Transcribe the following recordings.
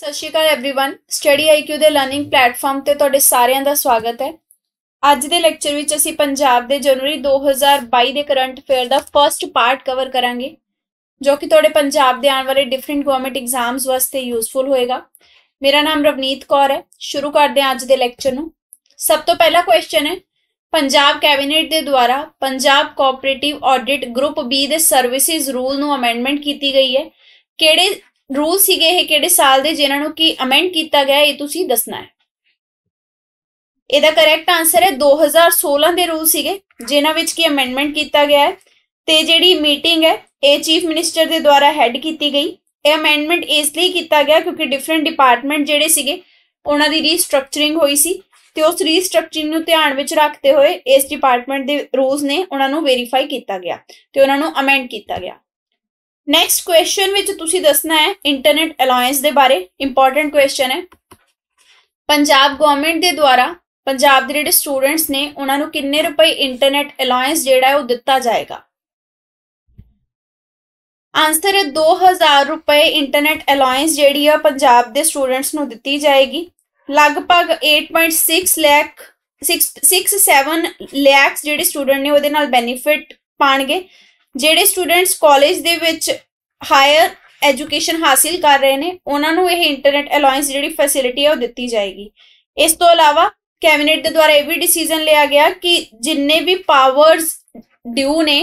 ਸਤਿ ਸ਼੍ਰੀ ਅਕਾਲ एवरीवन ਸਟੱਡੀ ਆਈਕਿਊ ਦੇ ਲਰਨਿੰਗ ਪਲੇਟਫਾਰਮ ਤੇ ਤੁਹਾਡੇ ਸਾਰਿਆਂ ਦਾ ਸਵਾਗਤ ਹੈ ਅੱਜ ਦੇ ਲੈਕਚਰ ਵਿੱਚ ਅਸੀਂ ਪੰਜਾਬ ਦੇ ਜਨਵਰੀ 2022 ਦੇ ਕਰੰਟ ਅਫੇਅਰ ਦਾ ਫਰਸਟ ਪਾਰਟ ਕਵਰ ਕਰਾਂਗੇ ਜੋ ਕਿ ਤੁਹਾਡੇ ਪੰਜਾਬ ਦੇ ਆਉਣ ਵਾਲੇ ਡਿਫਰੈਂਟ ਗਵਰਨਮੈਂਟ ਐਗਜ਼ਾਮਸ ਵਾਸਤੇ ਯੂਸਫੁਲ ਹੋਏਗਾ ਮੇਰਾ ਨਾਮ ਰਵਨੀਤ ਕੌਰ ਹੈ ਸ਼ੁਰੂ ਕਰਦੇ ਹਾਂ ਅੱਜ ਦੇ ਲੈਕਚਰ ਨੂੰ ਸਭ ਤੋਂ ਪਹਿਲਾ ਕੁਐਸਚਨ ਹੈ ਪੰਜਾਬ ਕੈਬਨਿਟ ਦੇ ਦੁਆਰਾ Punjab cooperative audit group B ਦੇ ਸਰਵਿਸਿਜ਼ ਰੂਲ ਨੂੰ ਅਮੈਂਡਮੈਂਟ ਕੀਤੀ ਗਈ ਹੈ ਕਿਹੜੇ ਰੂਲ ਸੀਗੇ ਇਹ ਕਿਹੜੇ ਸਾਲ ਦੇ ਜਿਨ੍ਹਾਂ ਨੂੰ ਕੀ ਅਮੈਂਡ ਕੀਤਾ ਗਿਆ ਇਹ ਤੁਸੀਂ ਦੱਸਣਾ ਹੈ ਇਹਦਾ ਕਰੈਕਟ ਆਨਸਰ ਹੈ 2016 ਦੇ ਰੂਲ ਸੀਗੇ ਜਿਨ੍ਹਾਂ ਵਿੱਚ ਕੀ ਅਮੈਂਡਮੈਂਟ ਕੀਤਾ ਗਿਆ ਹੈ ਤੇ ਜਿਹੜੀ ਮੀਟਿੰਗ ਹੈ ਇਹ ਚੀਫ ਮਿਨਿਸਟਰ ਦੇ ਦੁਆਰਾ ਹੈਡ ਕੀਤੀ ਗਈ ਇਹ ਅਮੈਂਡਮੈਂਟ ਇਸ ਲਈ ਕੀਤਾ ਗਿਆ ਕਿਉਂਕਿ ਡਿਫਰੈਂਟ ਡਿਪਾਰਟਮੈਂਟ ਜਿਹੜੇ ਸੀਗੇ ਉਹਨਾਂ ਦੀ ਰੀਸਟਰਕਚਰਿੰਗ ਹੋਈ ਸੀ ਤੇ ਉਸ ਰੀਸਟਰਕਚਰਿੰਗ ਨੂੰ ਧਿਆਨ ਵਿੱਚ ਰੱਖਦੇ ਹੋਏ ਇਸ ਡਿਪਾਰਟਮੈਂਟ ਦੇ ਰੂਲਸ ਨੇ ਉਹਨਾਂ ਨੂੰ ਵੈਰੀਫਾਈ ਕੀਤਾ ਗਿਆ ਤੇ ਉਹਨਾਂ ਨੂੰ ਅਮੈਂਡ ਕੀਤਾ ਗਿਆ ਨੈਕਸਟ ਕੁਐਸਚਨ ਵਿੱਚ ਤੁਸੀਂ ਦੱਸਣਾ ਹੈ ਇੰਟਰਨੈਟ ਅਲਾਇੰਸ ਦੇ ਬਾਰੇ ਇੰਪੋਰਟੈਂਟ ਕੁਐਸਚਨ ਹੈ ਪੰਜਾਬ ਗਵਰਨਮੈਂਟ ਦੇ ਦੁਆਰਾ ਪੰਜਾਬ ਦੇ ਜਿਹੜੇ ਸਟੂਡੈਂਟਸ ਨੇ ਉਹਨਾਂ ਨੂੰ ਕਿੰਨੇ ਰੁਪਏ ਇੰਟਰਨੈਟ ਅਲਾਇੰਸ ਜਿਹੜਾ ਹੈ ਉਹ ਦਿੱਤਾ ਜਾਏਗਾ ਆਨਸਰ ਹੈ 2000 ਰੁਪਏ ਇੰਟਰਨੈਟ ਅਲਾਇੰਸ ਜਿਹੜੀ ਆ ਪੰਜਾਬ ਦੇ ਸਟੂਡੈਂਟਸ ਨੂੰ ਦਿੱਤੀ ਜਾਏਗੀ ਲਗਭਗ 8.6 ਲੱਖ 6 6 7 ਲੱਖ ਜਿਹੜੇ ਸਟੂਡੈਂਟ ਨੇ ਉਹਦੇ ਨਾਲ ਬੈਨੀਫਿਟ ਪਾਣਗੇ ਜਿਹੜੇ ਸਟੂਡੈਂਟਸ ਕਾਲਜ ਦੇ ਵਿੱਚ ਹਾਇਰ ਐਜੂਕੇਸ਼ਨ ਹਾਸਿਲ ਕਰ ਰਹੇ ਨੇ ਉਹਨਾਂ ਨੂੰ ਇਹ ਇੰਟਰਨੈਟ ਅਲਾਈਅੰਸ ਜਿਹੜੀ ਫੈਸਿਲਿਟੀ ਹੈ ਉਹ ਦਿੱਤੀ ਜਾਏਗੀ ਇਸ ਤੋਂ ਇਲਾਵਾ ਕੈਬਨਿਟ ਦੇ ਦੁਆਰਾ ਇਹ ਵੀ ਡਿਸੀਜਨ ਲਿਆ ਗਿਆ ਕਿ ਜਿੰਨੇ ਵੀ ਪਾਵਰਸ ਡਿਊ ਨੇ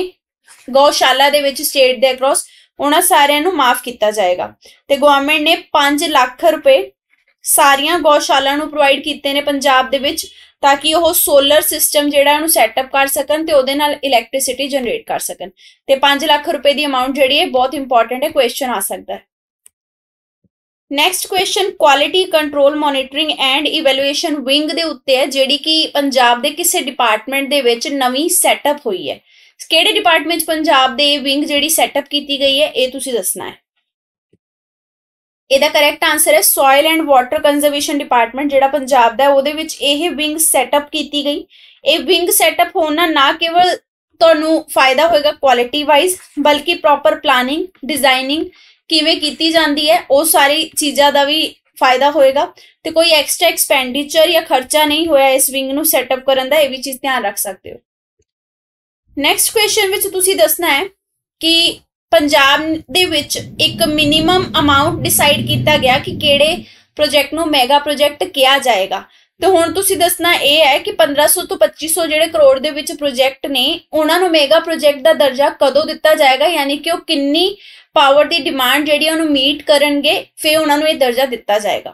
ਗੋਸ਼ਾਲਾ ਦੇ ਵਿੱਚ ਸਟੇਟ ਦੇ ਅਕ੍ਰੋਸ ਉਹਨਾਂ ਸਾਰਿਆਂ ਨੂੰ ਮਾਫ ਕੀਤਾ ਜਾਏਗਾ ਤੇ ਗਵਰਨਮੈਂਟ ਨੇ 5 ਲੱਖ ਰੁਪਏ ਸਾਰੀਆਂ ਗੋਸ਼ਾਲਾ ਨੂੰ ਪ੍ਰੋਵਾਈਡ ਕੀਤੇ ਨੇ ਪੰਜਾਬ ਦੇ ਵਿੱਚ ਤਾਂ ਕਿ ਉਹ ਸੋਲਰ ਸਿਸਟਮ ਜਿਹੜਾ ਉਹਨੂੰ ਸੈਟਅਪ ਕਰ ਸਕਣ ਤੇ ਉਹਦੇ ਨਾਲ ਇਲੈਕਟ੍ਰਿਸਿਟੀ ਜਨਰੇਟ ਕਰ ਸਕਣ ਤੇ 5 ਲੱਖ ਰੁਪਏ ਦੀ ਅਮਾਉਂਟ ਜਿਹੜੀ ਹੈ ਬਹੁਤ ਇੰਪੋਰਟੈਂਟ ਹੈ ਕੁਐਸਚਨ ਆ ਸਕਦਾ ਹੈ next question quality control monitoring and evaluation wing ਦੇ ਉੱਤੇ ਹੈ ਜਿਹੜੀ ਕਿ ਪੰਜਾਬ ਦੇ ਕਿਸੇ ਡਿਪਾਰਟਮੈਂਟ ਦੇ ਵਿੱਚ ਨਵੀਂ ਸੈਟਅਪ ਹੋਈ ਹੈ ਕਿਹੜੇ ਡਿਪਾਰਟਮੈਂਟ ਪੰਜਾਬ ਦੇ ਵਿੰਗ ਜਿਹੜੀ ਸੈਟਅਪ ਕੀਤੀ ਗਈ ਹੈ ਇਹ ਤੁਸੀਂ ਦੱਸਣਾ ਹੈ ਇਹਦਾ ਕਰੈਕਟ ਆਨਸਰ ਹੈ soil and water conservation department ਜਿਹੜਾ ਪੰਜਾਬ ਦਾ ਹੈ ਉਹਦੇ ਵਿੱਚ ਇਹ ਵਿੰਗ ਸੈਟਅਪ ਕੀਤੀ ਗਈ ਇਹ ਵਿੰਗ ਸੈਟਅਪ ਹੋਣਾ ਨਾ ਕੇਵਲ ਤੁਹਾਨੂੰ ਫਾਇਦਾ ਹੋਏਗਾ ਕੁਆਲਿਟੀ ਵਾਈਜ਼ ਬਲਕਿ ਪ੍ਰੋਪਰ ਪਲਾਨਿੰਗ ਡਿਜ਼ਾਈਨਿੰਗ ਕਿਵੇਂ ਕੀਤੀ ਜਾਂਦੀ ਹੈ ਉਹ ਸਾਰੀ ਚੀਜ਼ਾਂ ਦਾ ਵੀ ਫਾਇਦਾ ਹੋਏਗਾ ਤੇ ਕੋਈ ਐਕਸਟਰਾ ਐਕਸਪੈਂਡੀਚਰ ਜਾਂ ਖਰਚਾ ਨਹੀਂ ਹੋਇਆ ਇਸ ਵਿੰਗ ਨੂੰ ਸੈਟਅਪ ਕਰਨ ਦਾ ਇਹ ਵੀ ਚੀਜ਼ ਧਿਆਨ ਰੱਖ ਸਕਦੇ ਹੋ ਨੈਕਸਟ ਕੁਐਸਚਨ ਵਿੱਚ ਤੁਸੀਂ ਦੱਸਣਾ ਹੈ ਕਿ ਪੰਜਾਬ ਦੇ ਵਿੱਚ ਇੱਕ ਮਿਨੀਮਮ ਅਮਾਉਂਟ ਡਿਸਾਈਡ ਕੀਤਾ ਗਿਆ ਕਿ ਕਿਹੜੇ ਪ੍ਰੋਜੈਕਟ ਨੂੰ ਮੈਗਾ ਪ੍ਰੋਜੈਕਟ ਕਿਹਾ ਜਾਏਗਾ ਤੇ ਹੁਣ ਤੁਸੀਂ ਦੱਸਣਾ ਇਹ ਹੈ ਕਿ 1500 ਤੋਂ 2500 ਜਿਹੜੇ ਕਰੋੜ ਦੇ ਵਿੱਚ ਪ੍ਰੋਜੈਕਟ ਨੇ ਉਹਨਾਂ ਨੂੰ ਮੈਗਾ ਪ੍ਰੋਜੈਕਟ ਦਾ ਦਰਜਾ ਕਦੋਂ ਦਿੱਤਾ ਜਾਏਗਾ ਯਾਨੀ ਕਿ ਉਹ ਕਿੰਨੀ ਪਾਵਰ ਦੀ ਡਿਮਾਂਡ ਜਿਹੜੀ ਉਹਨੂੰ ਮੀਟ ਕਰਨਗੇ ਫੇ ਉਹਨਾਂ ਨੂੰ ਇਹ ਦਰਜਾ ਦਿੱਤਾ ਜਾਏਗਾ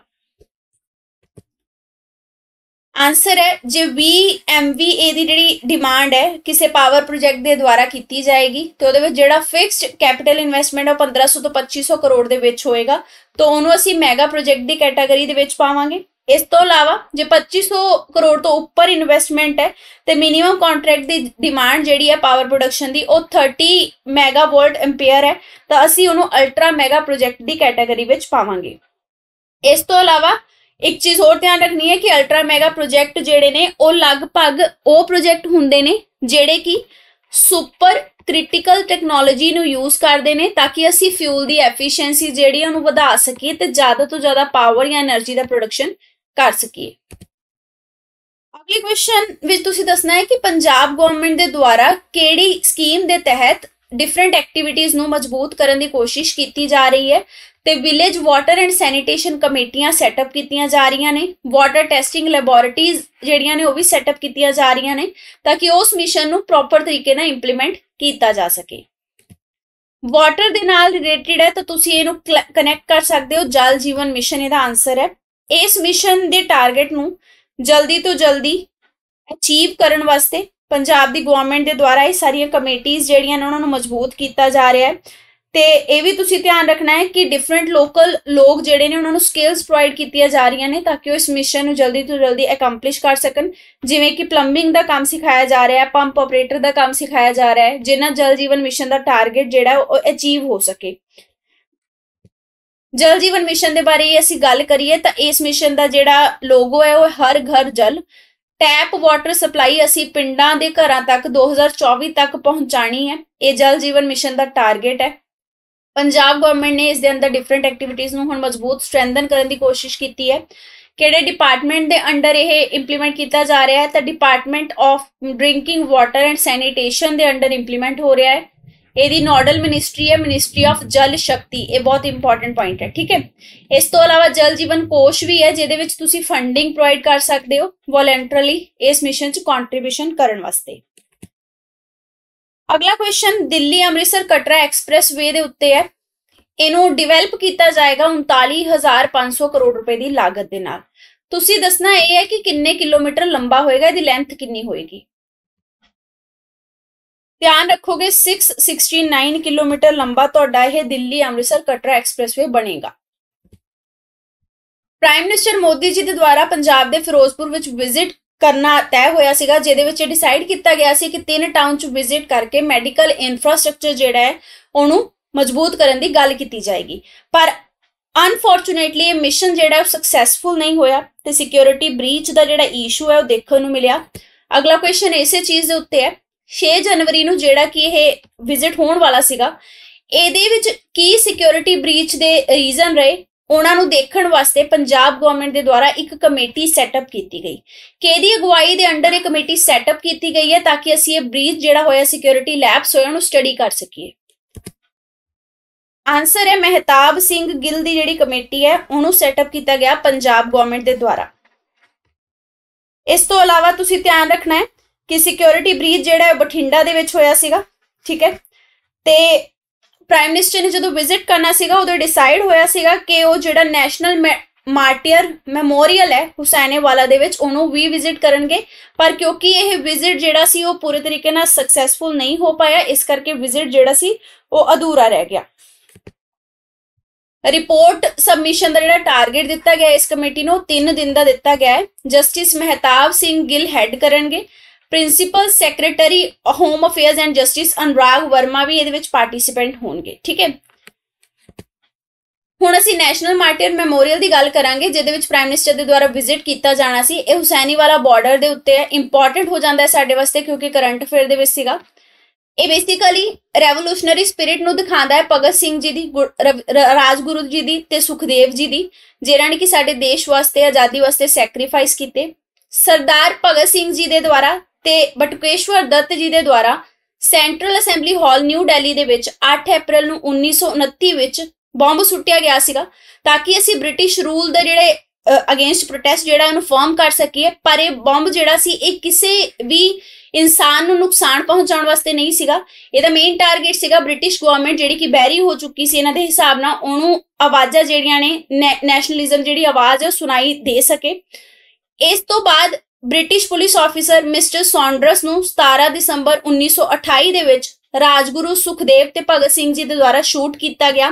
ਆਨਸਰ ਹੈ ਜੇ VMVA ਦੀ ਜਿਹੜੀ ਡਿਮਾਂਡ ਹੈ ਕਿਸੇ ਪਾਵਰ ਪ੍ਰੋਜੈਕਟ ਦੇ ਦੁਆਰਾ ਕੀਤੀ ਜਾਏਗੀ ਤੇ ਉਹਦੇ ਵਿੱਚ ਜਿਹੜਾ ਫਿਕਸਡ ਕੈਪੀਟਲ ਇਨਵੈਸਟਮੈਂਟ ਉਹ 1500 ਤੋਂ 2500 ਕਰੋੜ ਦੇ ਵਿੱਚ ਹੋਏਗਾ ਤਾਂ ਉਹਨੂੰ ਅਸੀਂ ਮੈਗਾ ਪ੍ਰੋਜੈਕਟ ਦੀ ਕੈਟਾਗਰੀ ਦੇ ਵਿੱਚ ਪਾਵਾਂਗੇ ਇਸ ਤੋਂ ਇਲਾਵਾ ਜੇ 2500 ਕਰੋੜ ਤੋਂ ਉੱਪਰ ਇਨਵੈਸਟਮੈਂਟ ਹੈ ਤੇ ਮਿਨੀਮਮ ਕੰਟਰੈਕਟ ਦੀ ਡਿਮਾਂਡ ਜਿਹੜੀ ਹੈ ਪਾਵਰ ਪ੍ਰੋਡਕਸ਼ਨ ਦੀ ਉਹ 30 ਮੈਗਾਵਾਟ ਐਂਪੀਅਰ ਹੈ ਤਾਂ ਅਸੀਂ ਉਹਨੂੰ ਅਲਟਰਾ ਮੈਗਾ ਪ੍ਰੋਜੈਕਟ ਦੀ ਕੈਟਾਗਰੀ ਵਿੱਚ ਪਾਵਾਂਗੇ ਇਸ ਤੋਂ ਇਲਾਵਾ ਇੱਕ ਚੀਜ਼ ਹੋਰ ਧਿਆਨ ਰੱਖਣੀ ਹੈ ਕਿ ਅਲਟਰਾ ਮੈਗਾ ਪ੍ਰੋਜੈਕਟ ਜਿਹੜੇ ਨੇ ਉਹ ਲਗਭਗ ਉਹ ਪ੍ਰੋਜੈਕਟ ਹੁੰਦੇ ਨੇ ਜਿਹੜੇ ਕਿ ਸੁਪਰ ਕ੍ਰਿਟੀਕਲ ਟੈਕਨੋਲੋਜੀ ਨੂੰ ਯੂਜ਼ ਕਰਦੇ ਨੇ ਤਾਂ ਕਿ ਅਸੀਂ ਫਿਊਲ ਦੀ ਐਫੀਸ਼ੀਐਂਸੀ ਜਿਹੜੀ ਉਹਨੂੰ ਵਧਾ ਸਕੀਏ ਤੇ ਜ਼ਿਆਦਾ ਤੋਂ ਜ਼ਿਆਦਾ ਪਾਵਰ ਜਾਂ એનર્ਜੀ ਦਾ ਪ੍ਰੋਡਕਸ਼ਨ ਕਰ ਸਕੀਏ ਅਗਲੀ ਕੁਐਸਚਨ ਵਿੱਚ ਤੁਸੀਂ ਦੱਸਣਾ ਹੈ ਕਿ ਪੰਜਾਬ ਗਵਰਨਮੈਂਟ ਦੇ ਦੁਆਰਾ ਕਿਹੜੀ ਸਕੀਮ ਦੇ ਤਹਿਤ ਡਿਫਰੈਂਟ ਐਕਟੀਵਿਟੀਆਂ ਨੂੰ ਮਜ਼ਬੂਤ ਕਰਨ ਦੀ ਕੋਸ਼ਿਸ਼ ਕੀਤੀ ਜਾ ਰਹੀ ਹੈ ਤੇ ਵਿਲੇਜ ਵਾਟਰ ਐਂਡ ਸੈਨੀਟੇਸ਼ਨ ਕਮੇਟੀਆਂ ਸੈਟਅਪ ਕੀਤੀਆਂ ਜਾ ਰਹੀਆਂ ਨੇ ਵਾਟਰ ਟੈਸਟਿੰਗ ਲੈਬੋਰੇਟਰੀਜ਼ ਜਿਹੜੀਆਂ ਨੇ ਉਹ ਵੀ ਸੈਟਅਪ ਕੀਤੀਆਂ ਜਾ ਰਹੀਆਂ ਨੇ ਤਾਂ ਕਿ ਉਸ ਮਿਸ਼ਨ ਨੂੰ ਪ੍ਰੋਪਰ ਤਰੀਕੇ ਨਾਲ ਇੰਪਲੀਮੈਂਟ ਕੀਤਾ ਜਾ ਸਕੇ ਵਾਟਰ ਦੇ ਨਾਲ ਰਿਲੇਟਡ ਹੈ ਤਾਂ ਤੁਸੀਂ ਇਹਨੂੰ ਕਨੈਕਟ ਕਰ ਸਕਦੇ ਹੋ ਜਲ ਜੀਵਨ ਮਿਸ਼ਨ ਇਹਦਾ ਆਨਸਰ ਹੈ ਇਸ ਮਿਸ਼ਨ ਦੇ ਟਾਰਗੇਟ ਨੂੰ ਜਲਦੀ ਤੋਂ ਜਲਦੀ ਅਚੀਵ ਕਰਨ ਵਾਸਤੇ ਪੰਜਾਬ ਦੀ ਗਵਰਨਮੈਂਟ ਦੇ ਦੁਆਰਾ ਇਹ ਸਾਰੀਆਂ ਕਮੇਟੀਆਂ ਜਿਹੜੀਆਂ ਨੇ ਉਹਨਾਂ ਨੂੰ ਮਜ਼ਬੂਤ ਕੀਤਾ ਜਾ ਰਿਹਾ ਹੈ ਤੇ ਇਹ ਵੀ ਤੁਸੀਂ ਧਿਆਨ ਰੱਖਣਾ ਹੈ ਕਿ ਡਿਫਰੈਂਟ ਲੋਕਲ ਲੋਕ ਜਿਹੜੇ ਨੇ ਉਹਨਾਂ ਨੂੰ ਸਕਿੱਲਸ ਪ੍ਰੋਵਾਈਡ ਕੀਤੀਆਂ ਜਾ ਰਹੀਆਂ ਨੇ ਤਾਂ ਕਿ ਉਹ ਇਸ ਮਿਸ਼ਨ ਨੂੰ ਜਲਦੀ ਤੋਂ ਜਲਦੀ ਅਕੰਪਲਿਸ਼ ਕਰ ਸਕਣ ਜਿਵੇਂ ਕਿ ਪਲੰਬਿੰਗ ਦਾ ਕੰਮ ਸਿਖਾਇਆ ਜਾ ਰਿਹਾ ਹੈ ਪੰਪ ਆਪਰੇਟਰ ਦਾ ਕੰਮ ਸਿਖਾਇਆ ਜਾ ਰਿਹਾ ਹੈ ਜਿਨ੍ਹਾਂ ਜਲ ਜੀਵਨ ਮਿਸ਼ਨ ਦਾ ਟਾਰਗੇਟ ਜਿਹੜਾ ਉਹ ਅਚੀਵ ਹੋ ਸਕੇ ਜਲ ਜੀਵਨ ਮਿਸ਼ਨ ਦੇ ਬਾਰੇ ਅਸੀਂ ਗੱਲ ਕਰੀਏ ਤਾਂ ਇਸ ਮਿਸ਼ਨ ਦਾ ਜਿਹੜਾ ਲੋਗੋ ਹੈ ਉਹ ਹਰ ਘਰ ਜਲ ਟੈਪ ਵਾਟਰ ਸਪਲਾਈ ਅਸੀਂ ਪਿੰਡਾਂ ਦੇ ਘਰਾਂ ਤੱਕ 2024 ਤੱਕ ਪਹੁੰਚਾਣੀ ਹੈ ਇਹ ਜਲ ਜੀਵਨ ਮਿਸ਼ਨ ਦਾ ਟਾਰਗੇਟ ਹੈ ਪੰਜਾਬ ਗਵਰਨਮੈਂਟ ਨੇ ਇਸ ਦੇ ਅੰਦਰ ਡਿਫਰੈਂਟ ਐਕਟੀਵਿਟੀਆਂ ਨੂੰ ਹੁਣ ਮਜ਼ਬੂਤ ਸਟਰੈਂਥਨ ਕਰਨ ਦੀ ਕੋਸ਼ਿਸ਼ ਕੀਤੀ ਹੈ ਕਿਹੜੇ ਡਿਪਾਰਟਮੈਂਟ ਦੇ ਅੰਡਰ ਇਹ ਇੰਪਲੀਮੈਂਟ ਕੀਤਾ ਜਾ ਰਿਹਾ ਹੈ ਤਾਂ department of drinking water and sanitation ਦੇ ਅੰਡਰ ਇੰਪਲੀਮੈਂਟ ਹੋ ਰਿਹਾ ਹੈ ਇਹਦੀ ਨੋਡਲ ਮਿਨਿਸਟਰੀ ਹੈ ਮਿਨਿਸਟਰੀ ਆਫ ਜਲ ਸ਼ਕਤੀ ਇਹ ਬਹੁਤ ਇੰਪੋਰਟੈਂਟ ਪੁਆਇੰਟ ਹੈ ਠੀਕ ਹੈ ਇਸ ਤੋਂ ਇਲਾਵਾ ਜਲ ਜੀਵਨ ਕੋਸ਼ ਵੀ ਹੈ ਜਿਹਦੇ ਵਿੱਚ ਤੁਸੀਂ ਫੰਡਿੰਗ ਪ੍ਰੋਵਾਈਡ ਕਰ ਸਕਦੇ ਹੋ ਵੋਲੰਟਰੀਲੀ ਇਸ ਮਿਸ਼ਨ 'ਚ ਕੰਟਰੀਬਿਊਸ਼ਨ ਕਰਨ ਵਾਸਤੇ ਅਗਲਾ question Delhi Amritsar Katra express way ਦੇ ਉੱਤੇ ਹੈ ਇਹਨੂੰ ਡਿਵੈਲਪ ਕੀਤਾ ਜਾਏਗਾ 39500 ਕਰੋੜ ਰੁਪਏ ਦੀ ਲਾਗਤ ਦੇ ਨਾਲ ਤੁਸੀਂ ਦੱਸਣਾ ਇਹ ਹੈ ਕਿ ਕਿੰਨੇ ਕਿਲੋਮੀਟਰ ਲੰਬਾ ਹੋਏਗਾ ਇਹਦੀ ਲੈਂਥ ਕਿੰਨੀ ਹੋਏਗੀ ਧਿਆਨ ਰੱਖੋਗੇ 669 ਕਿਲੋਮੀਟਰ ਲੰਬਾ ਤੁਹਾਡਾ ਇਹ ਦਿੱਲੀ ਅੰਮ੍ਰਿਤਸਰ ਕਟਰਾ ਐਕਸਪ੍ਰੈਸਵੇ ਬਣੇਗਾ ਪ੍ਰਾਈਮ ਮਿਨਿਸਟਰ ਮੋਦੀ ਜੀ ਦੇ ਦੁਆਰਾ ਪੰਜਾਬ ਦੇ ਫਿਰੋਜ਼ਪੁਰ ਵਿੱਚ ਵਿਜ਼ਿਟ ਕਰਨਾ ਤੈਅ ਹੋਇਆ ਸੀਗਾ ਜਿਹਦੇ ਵਿੱਚ ਡਿਸਾਈਡ ਕੀਤਾ ਗਿਆ ਸੀ ਕਿ ਤਿੰਨ ਟਾਊਨ ਚ ਵਿਜ਼ਿਟ ਕਰਕੇ ਮੈਡੀਕਲ ਇਨਫਰਾਸਟ੍ਰਕਚਰ ਜਿਹੜਾ ਹੈ ਉਹਨੂੰ ਮਜ਼ਬੂਤ ਕਰਨ ਦੀ ਗੱਲ ਕੀਤੀ ਜਾਏਗੀ ਪਰ ਅਨਫੋਰਚੂਨੇਟਲੀ ਇਹ ਮਿਸ਼ਨ ਜਿਹੜਾ ਉਹ ਸਕਸੈਸਫੁਲ ਨਹੀਂ ਹੋਇਆ ਤੇ ਸਿਕਿਉਰਿਟੀ ਬ੍ਰੀਚ ਦਾ ਜਿਹੜਾ ਇਸ਼ੂ ਹੈ ਉਹ ਦੇਖਣ ਨੂੰ ਮਿਲਿਆ ਅਗਲਾ ਕੁਐਸਚਨ ਇਸੇ ਚੀਜ਼ ਦੇ ਉੱਤੇ ਹੈ 6 ਜਨਵਰੀ ਨੂੰ ਜਿਹੜਾ ਕਿ ਇਹ ਵਿਜ਼ਿਟ ਹੋਣ ਵਾਲਾ ਸੀਗਾ ਇਹਦੇ ਵਿੱਚ ਕੀ ਸਿਕਿਉਰਿਟੀ ਬ੍ਰੀਚ ਦੇ ਰੀਜ਼ਨ ਰਹੇ ਉਹਨਾਂ ਨੂੰ ਦੇਖਣ ਵਾਸਤੇ ਪੰਜਾਬ ਗਵਰਨਮੈਂਟ ਦੇ ਦੁਆਰਾ ਇੱਕ ਕਮੇਟੀ ਸੈਟਅਪ ਕੀਤੀ ਗਈ ਕਿਹਦੀ ਅਗਵਾਈ ਦੇ ਅੰਡਰ ਇਹ ਕਮੇਟੀ ਸੈਟਅਪ ਕੀਤੀ ਗਈ ਹੈ ਤਾਂ ਕਿ ਅਸੀਂ ਇਹ ਬ੍ਰੀਜ ਜਿਹੜਾ ਹੋਇਆ ਸਿਕਿਉਰਿਟੀ ਲੈਬਸ ਹੋਇਆ ਉਹਨੂੰ ਸਟੱਡੀ ਕਰ ਸਕੀਏ ਆਨਸਰ ਹੈ ਮਹਿਤਾਬ ਸਿੰਘ ਗਿੱਲ ਦੀ ਜਿਹੜੀ ਕਮੇਟੀ ਹੈ ਉਹਨੂੰ ਸੈਟਅਪ ਕੀਤਾ ਗਿਆ ਪੰਜਾਬ ਗਵਰਨਮੈਂਟ ਦੇ ਦੁਆਰਾ ਇਸ ਤੋਂ ਇਲਾਵਾ ਤੁਸੀਂ ਧਿਆਨ ਰੱਖਣਾ ਹੈ ਕਿ ਸਿਕਿਉਰਿਟੀ ਬ੍ਰੀਜ ਜਿਹੜਾ ਬਠਿੰਡਾ ਦੇ ਵਿੱਚ ਹੋਇਆ ਸੀਗਾ ਠੀਕ ਹੈ ਤੇ ਪ੍ਰਾਈਮ ਮਿਨਿਸਟਰ ਨੇ ਜਦੋਂ ਵਿਜ਼ਿਟ ਕਰਨਾ ਸੀਗਾ ਉਦੋਂ ਡਿਸਾਈਡ ਹੋਇਆ ਸੀਗਾ ਕਿ ਉਹ ਜਿਹੜਾ ਨੈਸ਼ਨਲ ਮਾਰਟੀਅਰ ਮੈਮੋਰੀਅਲ ਹੈ ਹੁਸੈਨੇ ਵਾਲਾ ਦੇ ਵਿੱਚ ਉਹਨੂੰ ਵੀ ਵਿਜ਼ਿਟ ਕਰਨਗੇ ਪਰ ਕਿਉਂਕਿ ਇਹ ਵਿਜ਼ਿਟ ਜਿਹੜਾ ਸੀ ਉਹ ਪੂਰੇ ਤਰੀਕੇ ਨਾਲ ਸਕਸੈਸਫੁਲ ਨਹੀਂ ਹੋ ਪਾਇਆ ਇਸ ਕਰਕੇ ਵਿਜ਼ਿਟ ਜਿਹੜਾ ਸੀ ਉਹ ਅਧੂਰਾ ਰਹਿ ਗਿਆ ਰਿਪੋਰਟ ਸਬਮਿਸ਼ਨ ਦਾ ਜਿਹੜਾ ਟਾਰਗੇਟ ਦਿੱਤਾ ਗਿਆ ਇਸ ਕਮੇਟੀ ਨੂੰ 3 ਦਿਨ ਦਾ ਦਿੱਤਾ ਗਿਆ ਹੈ ਜਸਟਿਸ ਮਹਿਤਾਬ ਸਿੰਘ ਗਿੱਲ ਹੈਡ ਕਰਨਗੇ principal secretary home affairs and justice Anurag Verma ਵੀ ਇਹਦੇ ਵਿੱਚ ਪਾਰਟਿਸਿਪੈਂਟ ਹੋਣਗੇ ਠੀਕ ਹੈ ਹੁਣ ਅਸੀਂ ਨੈਸ਼ਨਲ ਮਾਰਟੀਰ ਮੈਮੋਰੀਅਲ ਦੀ ਗੱਲ ਕਰਾਂਗੇ ਜਿਹਦੇ ਵਿੱਚ ਪ੍ਰਾਈਮ ਮਿਨਿਸਟਰ ਦੇ ਦੁਆਰਾ ਵਿਜ਼ਿਟ ਕੀਤਾ ਜਾਣਾ ਸੀ ਇਹ ਹੁਸੈਨੀ ਵਾਲਾ ਬਾਰਡਰ ਦੇ ਉੱਤੇ ਹੈ ਇੰਪੋਰਟੈਂਟ ਹੋ ਜਾਂਦਾ ਹੈ ਸਾਡੇ ਵਾਸਤੇ ਕਿਉਂਕਿ ਕਰੰਟ ਅਫੇਅਰ ਦੇ ਵਿੱਚ ਸੀਗਾ ਇਹ ਬੇਸਿਕਲੀ ਰੈਵੋਲੂਸ਼ਨਰੀ ਸਪਿਰਿਟ ਨੂੰ ਦਿਖਾਉਂਦਾ ਹੈ ਭਗਤ ਸਿੰਘ ਜੀ ਦੀ ਰਾਜਗੁਰੂ ਜੀ ਦੀ ਤੇ ਸੁਖਦੇਵ ਜੀ ਦੀ ਜਿਹੜਾ ਨੇ ਕਿ ਸਾਡੇ ਦੇਸ਼ ਵਾਸਤੇ ਆਜ਼ਾਦੀ ਵਾਸਤੇ ਸੈਕਰੀਫਾਈਸ ਕੀਤੇ ਸਰਦਾਰ ਭਗਤ ਸਿੰਘ ਜੀ ਦੇ ਦੁਆਰਾ ਤੇ ਬਟੁਕੇਸ਼ਵਰ ਦੱਤ ਜੀ ਦੇ ਦੁਆਰਾ central assembly hall new Delhi ਦੇ ਵਿੱਚ 8 ਅਪ੍ਰੈਲ ਨੂੰ 1929 ਵਿੱਚ ਬੰਬ ਸੁੱਟਿਆ ਗਿਆ ਸੀਗਾ ਤਾਂ ਕਿ ਅਸੀਂ ਬ੍ਰਿਟਿਸ਼ ਰੂਲ ਦੇ ਜਿਹੜੇ ਅਗੇਂਸਟ ਪ੍ਰੋਟੈਸਟ ਜਿਹੜਾ ਉਹਨੂੰ ਫਾਰਮ ਕਰ ਸਕੀਏ ਪਰ ਇਹ ਬੰਬ ਜਿਹੜਾ ਸੀ ਇਹ ਕਿਸੇ ਵੀ ਇਨਸਾਨ ਨੂੰ ਨੁਕਸਾਨ ਪਹੁੰਚਾਉਣ ਵਾਸਤੇ ਨਹੀਂ ਸੀਗਾ ਇਹਦਾ ਮੇਨ ਟਾਰਗੇਟ ਸੀਗਾ ਬ੍ਰਿਟਿਸ਼ ਗਵਰਨਮੈਂਟ ਜਿਹੜੀ ਕਿ ਬੈਰੀ ਹੋ ਚੁੱਕੀ ਸੀ ਇਹਨਾਂ ਦੇ ਹਿਸਾਬ ਨਾਲ ਉਹਨੂੰ ਆਵਾਜ਼ਾਂ ਜਿਹੜੀਆਂ ਨੇ ਨੈਸ਼ਨਲਿਜ਼ਮ ਜਿਹੜੀ ਆਵਾਜ਼ ਸੁਣਾਈ ਦੇ ਸਕੇ ਇਸ ਤੋਂ ਬਾਅਦ British police officer mister Saunders ਨੂੰ 17 ਦਸੰਬਰ 1928 ਦੇ ਵਿੱਚ ਰਾਜਗੁਰੂ ਸੁਖਦੇਵ ਤੇ ਭਗਤ ਸਿੰਘ ਜੀ ਦੇ ਦੁਆਰਾ ਸ਼ੂਟ ਕੀਤਾ ਗਿਆ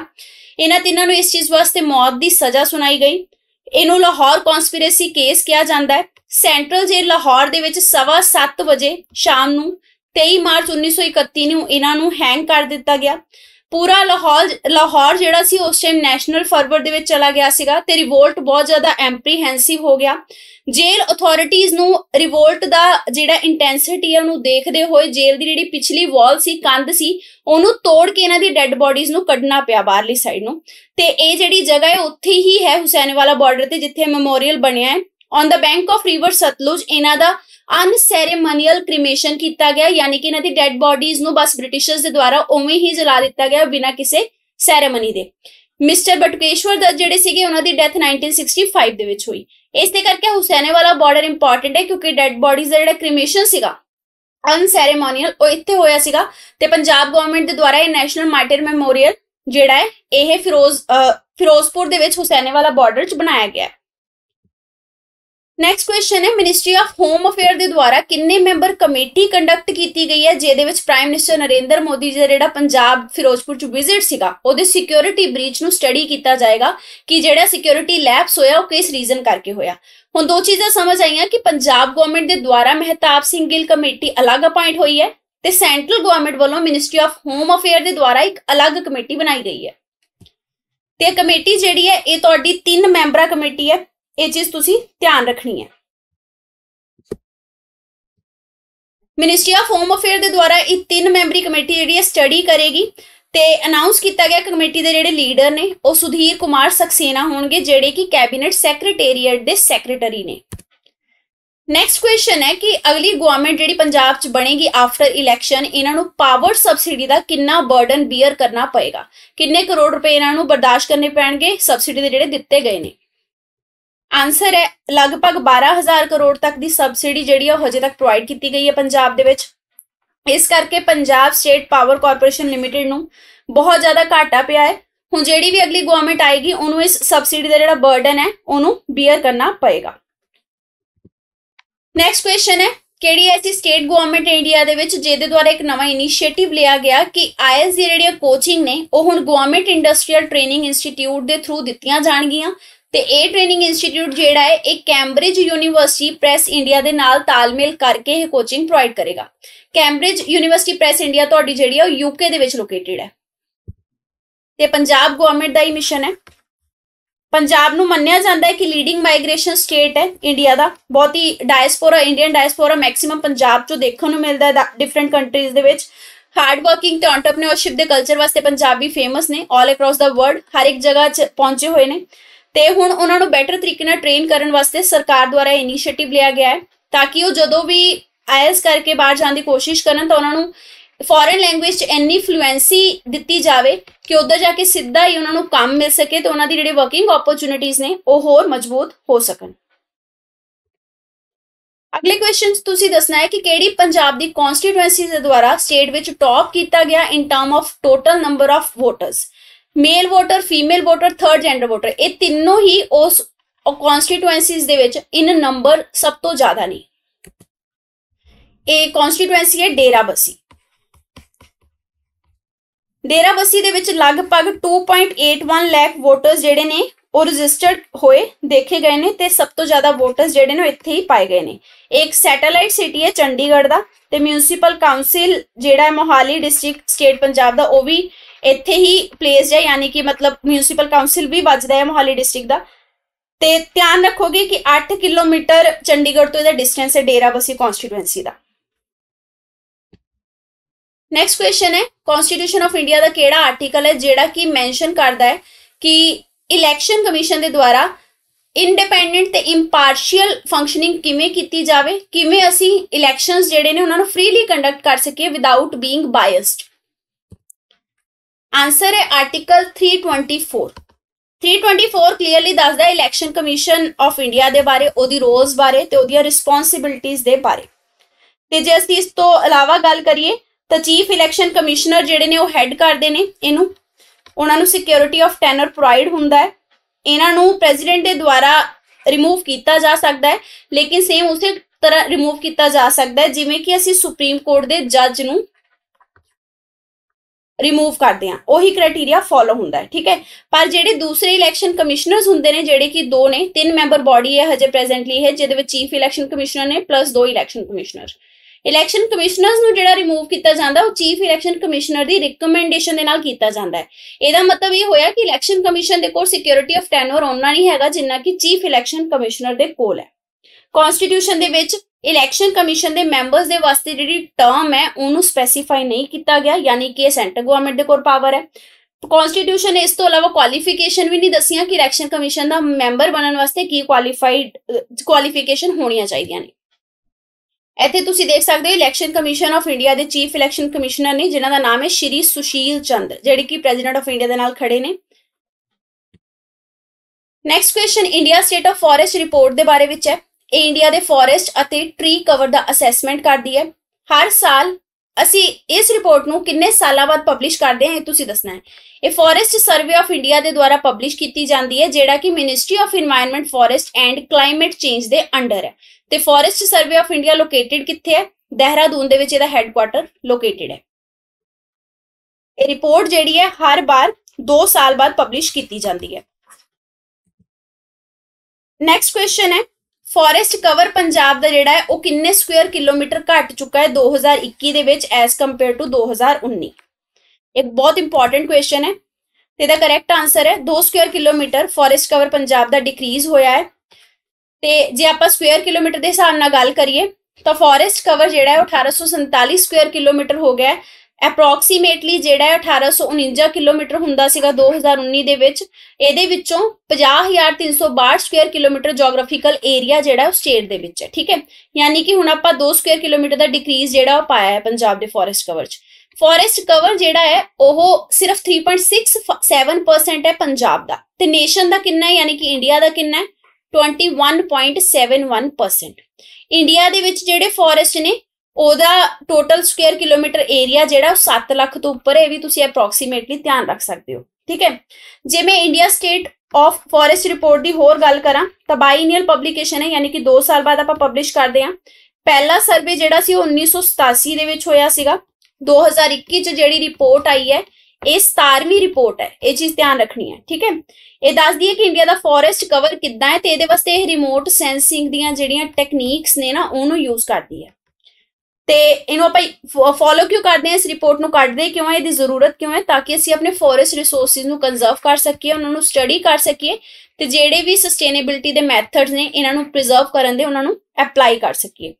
ਇਹਨਾਂ ਤਿੰਨਾਂ ਨੂੰ ਇਸ ਚੀਜ਼ ਵਾਸਤੇ ਮੌਤ ਦੀ ਸਜ਼ਾ ਸੁਣਾਈ ਗਈ ਇਹਨੂੰ ਲਾਹੌਰ ਕਨਸਪੀਰੇਸੀ ਕੇਸ ਕਿਹਾ ਜਾਂਦਾ ਹੈ ਸੈਂਟਰਲ ਜੇਲ੍ਹ ਲਾਹੌਰ ਦੇ ਵਿੱਚ 7:30 ਵਜੇ ਸ਼ਾਮ ਨੂੰ 23 ਮਾਰਚ 1931 ਨੂੰ ਇਹਨਾਂ ਨੂੰ ਹੈਂਗ ਕਰ ਦਿੱਤਾ ਗਿਆ ਪੂਰਾ ਲਾਹੌਰ ਲਾਹੌਰ ਜਿਹੜਾ ਸੀ ਉਸ ਟਾਈਮ ਨੈਸ਼ਨਲ ਫਰਵਰ ਦੇ ਵਿੱਚ ਚਲਾ ਗਿਆ ਸੀਗਾ ਤੇ ਰਿਵੋਲਟ ਬਹੁਤ ਜ਼ਿਆਦਾ ਐਮਪ੍ਰੀਹੈਂਸਿਵ ਹੋ ਗਿਆ ਜੇਲ ਅਥਾਰਟੀਆਂ ਨੂੰ ਰਿਵੋਲਟ ਦਾ ਜਿਹੜਾ ਇੰਟੈਂਸਿਟੀ ਹੈ ਉਹਨੂੰ ਦੇਖਦੇ ਹੋਏ ਜੇਲ ਦੀ ਜਿਹੜੀ ਪਿਛਲੀ ਵਾਲ ਸੀ ਕੰਧ ਸੀ ਉਹਨੂੰ ਤੋੜ ਕੇ ਇਹਨਾਂ ਦੀ ਡੈੱਡ ਬਾਡੀਜ਼ ਨੂੰ ਕੱਢਣਾ ਪਿਆ ਬਾਹਰਲੀ ਸਾਈਡ ਨੂੰ ਤੇ ਇਹ ਜਿਹੜੀ ਜਗ੍ਹਾ ਹੈ ਉੱਥੇ ਹੀ ਹੈ ਹੁਸੈਨਵਾਲਾ ਬਾਰਡਰ ਤੇ ਜਿੱਥੇ ਮੈਮੋਰੀਅਲ ਬਣਿਆ ਹੈ on the bank of river Sutlej ਇਹਨਾਂ ਦਾ ਅਨਸੈਰੇਮਨੀਅਲ ਕ੍ਰੀਮੇਸ਼ਨ ਕੀਤਾ ਗਿਆ ਯਾਨੀ ਕਿ ਇਹਨਾਂ ਦੀ ਡੈੱਡ ਬਾਡੀਜ਼ ਨੂੰ ਬਸ ਬ੍ਰਿਟਿਸ਼ਰਸ ਦੇ ਦੁਆਰਾ ਉਵੇਂ ਹੀ ਜਲਾ ਦਿੱਤਾ ਗਿਆ ਬਿਨਾਂ ਕਿਸੇ ਸੈਰੇਮਨੀ ਦੇ ਮਿਸਟਰ ਬਟਕੇਸ਼ਵਰ ਦਾ ਜਿਹੜੇ ਸੀਗੇ ਉਹਨਾਂ ਦੀ ਡੈਥ 1965 ਦੇ ਵਿੱਚ ਹੋਈ ਇਸ ਤੇ ਕਰਕੇ ਹੁਸੈਨੇ ਵਾਲਾ ਬਾਰਡਰ ਇੰਪੋਰਟੈਂਟ ਹੈ ਕਿਉਂਕਿ ਡੈੱਡ ਬਾਡੀਜ਼ ਦਾ ਜਿਹੜਾ ਕ੍ਰੀਮੇਸ਼ਨ ਸੀਗਾ ਅਨਸੈਰੇਮਨੀਅਲ ਉਹ ਇੱਥੇ ਹੋਇਆ ਸੀਗਾ ਤੇ ਪੰਜਾਬ ਗਵਰਨਮੈਂਟ ਦੇ ਦੁਆਰਾ ਇਹ ਨੈਸ਼ਨਲ ਮਾਰਟਰ ਮੈਮੋਰੀਅਲ ਜਿਹੜਾ ਹੈ ਇਹ ਫਿਰੋਜ਼ ਫਿਰੋਜ਼ਪੁਰ ਦੇ ਵਿੱਚ ਹੁਸੈਨੇ ਵਾਲਾ ਬਾਰਡਰ 'ਚ ਬਣਾਇਆ ਗਿਆ ਹੈ ਨੈਕਸਟ ਕੁਐਸਚਨ ਹੈ ਮਿਨਿਸਟਰੀ ਆਫ ਹੋਮ ਅਫੇਅਰ ਦੇ ਦੁਆਰਾ ਕਿੰਨੇ ਮੈਂਬਰ ਕਮੇਟੀ ਕੰਡਕਟ ਕੀਤੀ ਗਈ ਹੈ ਜਿਹਦੇ ਵਿੱਚ ਪ੍ਰਾਈਮ ਮਿਨਿਸਟਰ ਨਰਿੰਦਰ ਮੋਦੀ ਜੀ ਦਾ ਜਿਹੜਾ ਪੰਜਾਬ ਫਿਰੋਜ਼ਪੁਰ ਚ ਵਿਜ਼ਿਟ ਸੀਗਾ ਉਹਦੇ ਸਿਕਿਉਰਿਟੀ ਬ੍ਰੀਚ ਨੂੰ ਸਟੱਡੀ ਕੀਤਾ ਜਾਏਗਾ ਕਿ ਜਿਹੜਾ ਸਿਕਿਉਰਿਟੀ ਲੈਪਸ ਹੋਇਆ ਉਹ ਕਿਸ ਰੀਜ਼ਨ ਕਰਕੇ ਹੋਇਆ ਹੁਣ ਦੋ ਚੀਜ਼ਾਂ ਸਮਝ ਆਈਆਂ ਕਿ ਪੰਜਾਬ ਗਵਰਨਮੈਂਟ ਦੇ ਦੁਆਰਾ ਮਹਿਤਾਬ ਸਿੰਘ ਗਿੱਲ ਕਮੇਟੀ ਅਲੱਗ ਅਪਾਇੰਟ ਹੋਈ ਹੈ ਤੇ ਸੈਂਟਰਲ ਗਵਰਨਮੈਂਟ ਵੱਲੋਂ ਮਿਨਿਸਟਰੀ ਆਫ ਹੋਮ ਅਫੇਅਰ ਦੇ ਦੁਆਰਾ ਇੱਕ ਅਲੱਗ ਕਮੇਟੀ ਬਣਾਈ ਗਈ ਹੈ ਤੇ ਕਮੇਟੀ ਜਿਹੜੀ ਹੈ ਇਹ ਤੁਹਾਡੀ 3 ਮੈਂਬਰਾਂ ਕਮੇਟੀ ਹੈ ਇਹ ਚੀਜ਼ ਤੁਸੀਂ ਧਿਆਨ ਰੱਖਣੀ ਹੈ ਮਿਨਿਸਟਰੀ ਆਫ ਹੋਮ ਅਫੇਅਰ ਦੇ ਦੁਆਰਾ ਇਹ ਤਿੰਨ ਮੈਂਬਰੀ ਕਮੇਟੀ ਜਿਹੜੀ ਹੈ ਸਟੱਡੀ ਕਰੇਗੀ ਤੇ ਅਨਾਉਂਸ ਕੀਤਾ ਗਿਆ ਕਮੇਟੀ ਦੇ ਜਿਹੜੇ ਲੀਡਰ ਨੇ ਉਹ ਸੁਧੀਰ ਕੁਮਾਰ ਸਕਸੇਨਾ ਹੋਣਗੇ ਜਿਹੜੇ ਕਿ ਕੈਬਨਿਟ ਸੈਕਟਰੀਏਟ ਦੇ ਸੈਕਟਰੀ ਨੇ ਨੈਕਸਟ ਕੁਐਸਚਨ ਹੈ ਕਿ ਅਗਲੀ ਗਵਰਨਮੈਂਟ ਜਿਹੜੀ ਪੰਜਾਬ 'ਚ ਬਣੇਗੀ ਆਫਟਰ ਇਲੈਕਸ਼ਨ ਇਹਨਾਂ ਨੂੰ ਪਾਵਰ ਸਬਸਿਡੀ ਦਾ ਕਿੰਨਾ ਬਰਡਨ ਬੀਅਰ ਕਰਨਾ ਪਏਗਾ ਕਿੰਨੇ ਕਰੋੜ ਰੁਪਏ ਇਹਨਾਂ ਨੂੰ ਬਰਦਾਸ਼ਤ ਕਰਨੇ ਪੈਣਗੇ ਸਬਸਿਡੀ ਦੇ ਜਿਹੜੇ ਦਿੱਤੇ ਗਏ ਨੇ ਆਨਸਰ ਹੈ ਲਗਭਗ 12000 ਕਰੋੜ ਤੱਕ ਦੀ ਸਬਸਿਡੀ ਜਿਹੜੀ ਆ ਉਹ ਹਜੇ ਤੱਕ ਪ੍ਰੋਵਾਈਡ ਕੀਤੀ ਗਈ ਹੈ ਪੰਜਾਬ ਦੇ ਵਿੱਚ ਇਸ ਕਰਕੇ Punjab state power corporation limited ਨੂੰ ਬਹੁਤ ਜ਼ਿਆਦਾ ਘਾਟਾ ਪਿਆ ਹੈ ਹੁਣ ਜਿਹੜੀ ਵੀ ਅਗਲੀ ਗਵਰਨਮੈਂਟ ਆਏਗੀ ਉਹਨੂੰ ਇਸ ਸਬਸਿਡੀ ਦਾ ਜਿਹੜਾ ਬਰਡਨ ਹੈ ਉਹਨੂੰ ਬੀਅਰ ਕਰਨਾ ਪਏਗਾ ਨੈਕਸਟ ਕੁਐਸਚਨ ਹੈ ਕਿਹੜੀ ਐਸੀ ਸਟੇਟ ਗਵਰਨਮੈਂਟ ਇੰਡੀਆ ਦੇ ਵਿੱਚ ਜਿਹਦੇ ਦੁਆਰਾ ਇੱਕ ਨਵਾਂ ਇਨੀਸ਼ੀਏਟਿਵ ਲਿਆ ਗਿਆ ਕਿ ਆਈਐਸ ਜਿਹੜੀਆਂ ਜਿਹੜੀ ਕੋਚਿੰਗ ਨੇ ਉਹ ਹੁਣ ਗਵਰਨਮੈਂਟ ਇੰਡਸਟਰੀਅਲ ਟ੍ਰੇਨਿੰਗ ਇੰਸਟੀਚਿਊਟ ਦੇ ਥਰੂ ਦਿੱਤੀਆਂ ਜਾਣਗੀਆਂ ਤੇ ਇਹ ਟ੍ਰੇਨਿੰਗ ਇੰਸਟੀਚਿਊਟ ਜਿਹੜਾ ਹੈ ਇਹ ਕੈਂਬਰਿਜ ਯੂਨੀਵਰਸਿਟੀ ਪ੍ਰੈਸ ਇੰਡੀਆ ਦੇ ਨਾਲ ਤਾਲਮੇਲ ਕਰਕੇ ਇਹ ਕੋਚਿੰਗ ਪ੍ਰੋਵਾਈਡ ਕਰੇਗਾ ਕੈਂਬਰਿਜ ਯੂਨੀਵਰਸਿਟੀ ਪ੍ਰੈਸ ਇੰਡੀਆ ਤੁਹਾਡੀ ਜਿਹੜੀ ਹੈ ਉਹ ਯੂਕੇ ਦੇ ਵਿੱਚ ਲੋਕੇਟਿਡ ਹੈ ਤੇ ਪੰਜਾਬ ਗਵਰਨਮੈਂਟ ਦਾ ਹੀ ਮਿਸ਼ਨ ਹੈ ਪੰਜਾਬ ਨੂੰ ਮੰਨਿਆ ਜਾਂਦਾ ਹੈ ਕਿ ਲੀਡਿੰਗ ਮਾਈਗ੍ਰੇਸ਼ਨ ਸਟੇਟ ਹੈ ਇੰਡੀਆ ਦਾ ਬਹੁਤ ਹੀ diaspora Indian diaspora maximum Punjab ਚੋਂ ਦੇਖਣ ਨੂੰ ਮਿਲਦਾ ਹੈ ਡਿਫਰੈਂਟ ਕੰਟਰੀਜ਼ ਦੇ ਵਿੱਚ ਹਾਰਡ ਵਰਕਿੰਗ ਤੇ ਐਂਟਰਪ੍ਰੀਨਰਸ਼ਿਪ ਦੇ ਕਲਚਰ ਵਾਸਤੇ ਪੰਜਾਬੀ ਫੇਮਸ ਨੇ 올 ਅਕ੍ਰੋਸ ਦਾ ਵਰਲਡ ਹਰ ਇੱਕ ਜਗ੍ਹਾ 'ਚ ਪਹੁੰਚੇ ਹੋਏ ਨੇ ਤੇ ਹੁਣ ਉਹਨਾਂ ਨੂੰ ਬੈਟਰ ਤਰੀਕੇ ਨਾਲ ਟ੍ਰੇਨ ਕਰਨ ਵਾਸਤੇ ਸਰਕਾਰ ਦੁਆਰਾ ਇਨੀਸ਼ੀਏਟਿਵ ਲਿਆ ਗਿਆ ਹੈ ਤਾਂ ਕਿ ਉਹ ਜਦੋਂ ਵੀ ਆਇਲਸ ਕਰਕੇ ਬਾਹਰ ਜਾਣ ਦੀ ਕੋਸ਼ਿਸ਼ ਕਰਨ ਤਾਂ ਉਹਨਾਂ ਨੂੰ ਫੋਰਨ ਲੈਂਗੁਏਜ 'ਚ ਇੰਨੀ ਫਲੂਐਂਸੀ ਦਿੱਤੀ ਜਾਵੇ ਕਿ ਉੱਧਰ ਜਾ ਕੇ ਸਿੱਧਾ ਹੀ ਉਹਨਾਂ ਨੂੰ ਕੰਮ ਮਿਲ ਸਕੇ ਤੇ ਉਹਨਾਂ ਦੀ ਜਿਹੜੇ ਵਰਕਿੰਗ ਓਪਰਚ्युनिटीज ਨੇ ਉਹ ਹੋਰ ਮਜ਼ਬੂਤ ਹੋ ਸਕਣ ਅਗਲੇ ਕੁਐਸਚਨ ਤੁਸੀਂ ਦੱਸਣਾ ਹੈ ਕਿ ਕਿਹੜੀ ਪੰਜਾਬ ਦੀ ਕਨਸਟੀਟਿਊਐਂਸੀ ਦੇ ਦੁਆਰਾ ਸਟੇਟ ਵਿੱਚ ਟੌਪ ਕੀਤਾ ਗਿਆ in term of total number of voters male voter female voter third gender voter ਇਹ ਤਿੰਨੋਂ ਹੀ ਉਸ ਕਨਸਟੀਟੂਐਂਸੀਜ਼ ਦੇ ਵਿੱਚ ਇਨ ਨੰਬਰ ਸਭ ਤੋਂ ਜ਼ਿਆਦਾ ਨੇ ਇਹ ਕਨਸਟੀਟੂਐਂਸੀ ਹੈ ਡੇਰਾ ਬਸੀ ਡੇਰਾ ਬਸੀ ਦੇ ਵਿੱਚ ਲਗਭਗ 2.81 ਲੱਖ ਵੋਟਰਸ ਜਿਹੜੇ ਨੇ ਉਹ ਰਜਿਸਟਰਡ ਹੋਏ ਦੇਖੇ ਗਏ ਨੇ ਤੇ ਸਭ ਤੋਂ ਜ਼ਿਆਦਾ ਵੋਟਰਸ ਜਿਹੜੇ ਨੇ ਇੱਥੇ ਹੀ ਪਾਏ ਗਏ ਨੇ ਇੱਕ ਸੈਟੇਲਾਈਟ ਸਿਟੀ ਹੈ ਚੰਡੀਗੜ੍ਹ ਦਾ ਤੇ ਮਿਊਨਿਸਪਲ ਕਾਉਂਸਲ ਜਿਹੜਾ ਹੈ ਮੋਹਾਲੀ ਡਿਸਟ੍ਰਿਕਟ ਸਟੇਟ ਪੰਜਾਬ ਦਾ ਉਹ ਵੀ ਇੱਥੇ ਹੀ ਪਲੇਸਡ ਹੈ ਯਾਨੀ ਕਿ ਮਤਲਬ ਮਿਊਨਿਸਪਲ ਕਾਉਂਸਲ ਵੀ ਵੱਜਦਾ ਹੈ ਮੋਹਾਲੀ ਡਿਸਟ੍ਰਿਕਟ ਦਾ ਤੇ ਧਿਆਨ ਰੱਖੋਗੇ ਕਿ 8 ਕਿਲੋਮੀਟਰ ਚੰਡੀਗੜ੍ਹ ਤੋਂ ਇਹਦਾ ਡਿਸਟੈਂਸ ਹੈ ਡੇਰਾ ਬਸੀ ਦਾ ਨੈਕਸਟ ਕੁਐਸਚਨ ਹੈ ਕਨਸਟੀਟਿਊਸ਼ਨ ਆਫ ਇੰਡੀਆ ਦਾ ਕਿਹੜਾ ਆਰਟੀਕਲ ਹੈ ਜਿਹੜਾ ਕਿ ਮੈਂਸ਼ਨ ਕਰਦਾ ਹੈ ਕਿ ਇਲੈਕਸ਼ਨ ਕਮਿਸ਼ਨ ਦੇ ਦੁਆਰਾ ਇੰਡੀਪੈਂਡੈਂਟ ਤੇ ਇੰਪਾਰਸ਼ੀਅਲ ਫੰਕਸ਼ਨਿੰਗ ਕਿਵੇਂ ਕੀਤੀ ਜਾਵੇ ਕਿਵੇਂ ਅਸੀਂ ਇਲੈਕਸ਼ਨਸ ਜਿਹੜੇ ਨੇ ਉਹਨਾਂ ਨੂੰ ਫ੍ਰੀਲੀ ਕੰਡਕਟ ਕਰ ਸਕੀਏ ਵਿਦਆਊਟ ਬੀਇੰਗ ਬਾਇਸਡ ਆਨਸਰ ਹੈ ਆਰਟੀਕਲ 324 324 ਕਲੀਅਰਲੀ ਦੱਸਦਾ ਹੈ ਇਲੈਕਸ਼ਨ ਕਮਿਸ਼ਨ ਆਫ ਇੰਡੀਆ ਦੇ ਬਾਰੇ ਉਹਦੀ ਰੋਲਸ ਬਾਰੇ ਤੇ ਉਹਦੀਆਂ ਰਿਸਪੌਂਸਿਬਿਲਿਟੀਆਂ ਦੇ ਬਾਰੇ ਤੇ ਜੇ ਅਸੀਂ ਇਸ ਤੋਂ ਇਲਾਵਾ ਗੱਲ ਕਰੀਏ ਤਾਂ ਚੀਫ ਇਲੈਕਸ਼ਨ ਕਮਿਸ਼ਨਰ ਜਿਹੜੇ ਨੇ ਉਹ ਹੈੱਡ ਕਰਦੇ ਨੇ ਇਹਨੂੰ ਉਹਨਾਂ ਨੂੰ ਸਿਕਿਉਰਿਟੀ ਆਫ ਟੈਨਰ ਪ੍ਰੋਵਾਈਡ ਹੁੰਦਾ ਹੈ ਇਹਨਾਂ ਨੂੰ ਪ੍ਰੈਜ਼ੀਡੈਂਟ ਦੇ ਦੁਆਰਾ ਰਿਮੂਵ ਕੀਤਾ ਜਾ ਸਕਦਾ ਹੈ ਲੇਕਿਨ ਸੇਮ ਉਸੇ ਤਰ੍ਹਾਂ ਰਿਮੂਵ ਕੀਤਾ ਜਾ ਸਕਦਾ ਹੈ ਜਿਵੇਂ ਕਿ ਅਸੀਂ ਸੁਪਰੀਮ ਕੋਰਟ ਦੇ ਜੱਜ ਨੂੰ ਰਿਮੂਵ ਕਰਦੇ ਆ ਉਹੀ ਕ੍ਰਾਈਟੇਰੀਆ ਫੋਲੋ ਹੁੰਦਾ ਹੈ ਠੀਕ ਹੈ ਪਰ ਜਿਹੜੇ ਦੂਸਰੇ ਇਲੈਕਸ਼ਨ ਕਮਿਸ਼ਨਰਸ ਹੁੰਦੇ ਨੇ ਜਿਹੜੇ ਕਿ ਦੋ ਨੇ ਤਿੰਨ ਮੈਂਬਰ ਬਾਡੀ ਹੈ ਹਜੇ ਪ੍ਰੈਜ਼ੈਂਟਲੀ ਹੈ ਜਿਹਦੇ ਵਿੱਚ ਚੀਫ ਇਲੈਕਸ਼ਨ ਕਮਿਸ਼ਨਰ ਨੇ ਪਲੱਸ ਦੋ ਇਲੈਕਸ਼ਨ ਕਮਿਸ਼ਨਰ ਇਲੈਕਸ਼ਨ ਕਮਿਸ਼ਨਰਸ ਨੂੰ ਜਿਹੜਾ ਰਿਮੂਵ ਕੀਤਾ ਜਾਂਦਾ ਉਹ ਚੀਫ ਇਲੈਕਸ਼ਨ ਕਮਿਸ਼ਨਰ ਦੀ ਰეკਮੈਂਡੇਸ਼ਨ ਦੇ ਨਾਲ ਕੀਤਾ ਜਾਂਦਾ ਹੈ ਇਹਦਾ ਮਤਲਬ ਇਹ ਹੋਇਆ ਕਿ ਇਲੈਕਸ਼ਨ ਕਮਿਸ਼ਨ ਦੇ ਕੋਲ ਸਿਕਿਉਰਿਟੀ ਆਫ ਟੈਨਰ ਉਹਨਾਂ ਨਹੀਂ ਹੈਗਾ ਜਿੰਨਾ ਕਿ ਚੀਫ ਇਲੈਕਸ਼ਨ ਕਮਿਸ਼ਨਰ ਦੇ ਕੋਲ ਹੈ ਕਨਸਟੀਟਿਊਸ਼ਨ ਦੇ ਵਿੱਚ ਇਲੈਕਸ਼ਨ ਕਮਿਸ਼ਨ ਦੇ ਮੈਂਬਰਸ ਦੇ ਵਾਸਤੇ ਜਿਹੜੀ ਟਰਮ ਹੈ ਉਹਨੂੰ ਸਪੈਸੀਫਾਈ ਨਹੀਂ ਕੀਤਾ ਗਿਆ ਯਾਨੀ ਕਿ ਇਹ ਸੈਂਟਰ ਗਵਰਨਮੈਂਟ ਦੇ ਕੋਲ ਪਾਵਰ ਹੈ ਕਨਸਟੀਟਿਊਸ਼ਨ ਇਸ ਤੋਂ ਇਲਾਵਾ ਕੁਆਲੀਫਿਕੇਸ਼ਨ ਵੀ ਨਹੀਂ ਦੱਸੀਆਂ ਕਿ ਇਲੈਕਸ਼ਨ ਕਮਿਸ਼ਨ ਦਾ ਮੈਂਬਰ ਬਣਨ ਵਾਸਤੇ ਕੀ ਕੁਆਲੀਫਾਈਡ ਕੁਆਲੀਫਿਕੇਸ਼ਨ ਹੋਣੀਆਂ ਚਾਹੀਦੀਆਂ ਨੇ ਇੱਥੇ ਤੁਸੀਂ ਦੇਖ ਸਕਦੇ ਹੋ ਇਲੈਕਸ਼ਨ ਕਮਿਸ਼ਨ ਆਫ ਇੰਡੀਆ ਦੇ ਚੀਫ ਇਲੈਕਸ਼ਨ ਕਮਿਸ਼ਨਰ ਨੇ ਜਿਨ੍ਹਾਂ ਦਾ ਨਾਮ ਹੈ ਸ਼੍ਰੀ ਸੁਸ਼ੀਲ ਚੰਦ ਜਿਹੜੇ ਕਿ ਪ੍ਰੈਜ਼ੀਡੈਂਟ ਆਫ ਇੰਡੀਆ ਦੇ ਨਾਲ ਖੜੇ ਨੇ next question India state of forest report ਦੇ ਬਾਰੇ ਵਿੱਚ ਹੈ ਇੰਡੀਆ ਦੇ ਫੋਰੈਸਟ ਅਤੇ ਟ੍ਰੀ ਕਵਰ ਦਾ ਅਸੈਸਮੈਂਟ ਕਰਦੀ ਹੈ ਹਰ ਸਾਲ ਅਸੀਂ ਇਸ ਰਿਪੋਰਟ ਨੂੰ ਕਿੰਨੇ ਸਾਲਾਂ ਬਾਅਦ ਪਬਲਿਸ਼ ਕਰਦੇ ਹਾਂ ਇਹ ਤੁਸੀਂ ਦੱਸਣਾ ਹੈ ਇਹ ਫੋਰੈਸਟ ਸਰਵੇ ਆਫ ਇੰਡੀਆ ਦੇ ਦੁਆਰਾ ਪਬਲਿਸ਼ ਕੀਤੀ ਜਾਂਦੀ ਹੈ ਜਿਹੜਾ ਕਿ ministry of environment forest and climate change ਦੇ ਅੰਡਰ ਹੈ ਤੇ forest survey of India located ਕਿੱਥੇ ਹੈ ਦਹਰਾਦੂਨ ਦੇ ਵਿੱਚ ਇਹਦਾ ਹੈੱਡਕੁਆਟਰ ਲੋਕੇਟਿਡ ਹੈ ਇਹ ਰਿਪੋਰਟ ਜਿਹੜੀ ਹੈ ਹਰ ਬਾਰ 2 ਸਾਲ ਬਾਅਦ ਪਬਲਿਸ਼ ਕੀਤੀ ਜਾਂਦੀ ਹੈ ਨੈਕਸਟ ਕੁਐਸਚਨ ਹੈ ਫੋਰੈਸਟ ਕਵਰ ਪੰਜਾਬ ਦਾ ਜਿਹੜਾ ਹੈ ਉਹ ਕਿੰਨੇ ਸਕੁਅਰ ਕਿਲੋਮੀਟਰ ਘਟ ਚੁੱਕਾ ਹੈ 2021 ਦੇ ਵਿੱਚ ਐਸ ਕੰਪੇਅਰ ਟੂ 2019 ਇੱਕ ਬਹੁਤ ਇੰਪੋਰਟੈਂਟ ਕੁਐਸਚਨ ਹੈ ਤੇ ਇਹਦਾ ਕਰੈਕਟ ਆਨਸਰ ਹੈ 2 square kilometre forest cover Punjab ਦਾ ਡਿਕਰੀਜ਼ ਹੋਇਆ ਹੈ ਤੇ ਜੇ ਆਪਾਂ ਸਕੁਅਰ ਕਿਲੋਮੀਟਰ ਦੇ ਹਿਸਾਬ ਨਾਲ ਗੱਲ ਕਰੀਏ ਤਾਂ ਫੋਰੈਸਟ ਕਵਰ ਜਿਹੜਾ ਹੈ 1847 ਸਕੁਅਰ ਕਿਲੋਮੀਟਰ ਹੋ ਗਿਆ ਅਪਰੋਕਸੀਮੇਟਲੀ ਜਿਹੜਾ 1849 ਕਿਲੋਮੀਟਰ ਹੁੰਦਾ ਸੀਗਾ 2019 ਦੇ ਵਿੱਚ ਇਹਦੇ ਵਿੱਚੋਂ 50362 ਸਕੁਅਰ ਕਿਲੋਮੀਟਰ ਜੀਓਗ੍ਰਾਫੀਕਲ ਏਰੀਆ ਜਿਹੜਾ ਉਹ ਸਟੇਟ ਦੇ ਵਿੱਚ ਹੈ ਠੀਕ ਹੈ ਯਾਨੀ ਕਿ ਹੁਣ ਆਪਾਂ 2 ਸਕੁਅਰ ਕਿਲੋਮੀਟਰ ਦਾ ਡਿਕਰੀਜ਼ ਜਿਹੜਾ ਉਹ ਪਾਇਆ ਹੈ ਪੰਜਾਬ ਦੇ ਫੋਰੈਸਟ ਕਵਰ 'ਚ ਫੋਰੈਸਟ ਕਵਰ ਜਿਹੜਾ ਹੈ ਉਹ ਸਿਰਫ 3.67% ਹੈ ਪੰਜਾਬ ਦਾ ਤੇ ਨੇਸ਼ਨ ਦਾ ਕਿੰਨਾ ਹੈ ਯਾਨੀ ਕਿ ਇੰਡੀਆ ਦਾ ਕਿੰਨਾ ਹੈ 21.71% ਇੰਡੀਆ ਦੇ ਵਿੱਚ ਜਿਹੜੇ ਫੋਰੈਸਟ ਨੇ ਉਹਦਾ ਟੋਟਲ ਸਕੁਅਰ ਕਿਲੋਮੀਟਰ ਏਰੀਆ ਜਿਹੜਾ ਉਹ 7 ਲੱਖ ਤੋਂ ਉੱਪਰ ਹੈ ਵੀ ਤੁਸੀਂ ਅਪਰੋਕਸੀਮੇਟਲੀ ਧਿਆਨ ਰੱਖ ਸਕਦੇ ਹੋ ਠੀਕ ਹੈ ਜੇ ਮੈਂ India state of forest report ਦੀ ਹੋਰ ਗੱਲ ਕਰਾਂ ਤਾਂ ਬਾਈਨੀਅਲ ਪਬਲੀਕੇਸ਼ਨ ਹੈ ਯਾਨੀ ਕਿ 2 ਸਾਲ ਬਾਅਦ ਆਪਾਂ ਪਬਲਿਸ਼ ਕਰਦੇ ਹਾਂ ਪਹਿਲਾ ਸਰਵੇ ਜਿਹੜਾ ਸੀ ਉਹ 1987 ਦੇ ਵਿੱਚ ਹੋਇਆ ਸੀਗਾ 2021 ਚ ਜਿਹੜੀ ਰਿਪੋਰਟ ਆਈ ਹੈ ਇਹ 17ਵੀਂ ਰਿਪੋਰਟ ਹੈ ਇਹ ਚੀਜ਼ ਧਿਆਨ ਰੱਖਣੀ ਹੈ ਠੀਕ ਹੈ ਇਹ ਦੱਸਦੀ ਹੈ ਕਿ ਇੰਡੀਆ ਦਾ ਫੋਰੈਸਟ ਕਵਰ ਕਿੱਦਾਂ ਹੈ ਤੇ ਇਹਦੇ ਵਾਸਤੇ ਇਹ ਰਿਮੋਟ ਸੈਂਸਿੰਗ ਦੀਆਂ ਜਿਹੜੀਆਂ ਟੈਕਨੀਕਸ ਨੇ ਨਾ ਉਹਨੂੰ ਯੂਜ਼ ਕਰਦੀ ਹੈ ਤੇ ਇਹਨੂੰ ਆਪਾਂ ਫੋਲੋ ਕਿਉਂ ਕਰਦੇ ਹਾਂ ਇਸ ਰਿਪੋਰਟ ਨੂੰ ਕੱਢਦੇ ਕਿਉਂ ਹੈ ਇਹਦੀ ਜ਼ਰੂਰਤ ਕਿਉਂ ਹੈ ਤਾਂ ਕਿ ਅਸੀਂ ਆਪਣੇ ਫੋਰੈਸਟ ਰਿਸੋਰਸਿਸ ਨੂੰ ਕੰਜ਼ਰਵ ਕਰ ਸਕੀਏ ਉਹਨਾਂ ਨੂੰ ਸਟੱਡੀ ਕਰ ਸਕੀਏ ਤੇ ਜਿਹੜੇ ਵੀ ਸਸਟੇਨੇਬਿਲਟੀ ਦੇ ਮੈਥਡਸ ਨੇ ਇਹਨਾਂ ਨੂੰ ਪ੍ਰੀਜ਼ਰਵ ਕਰਨ ਦੇ ਉਹਨਾਂ ਨੂੰ ਅਪਲਾਈ ਕਰ ਸਕੀਏ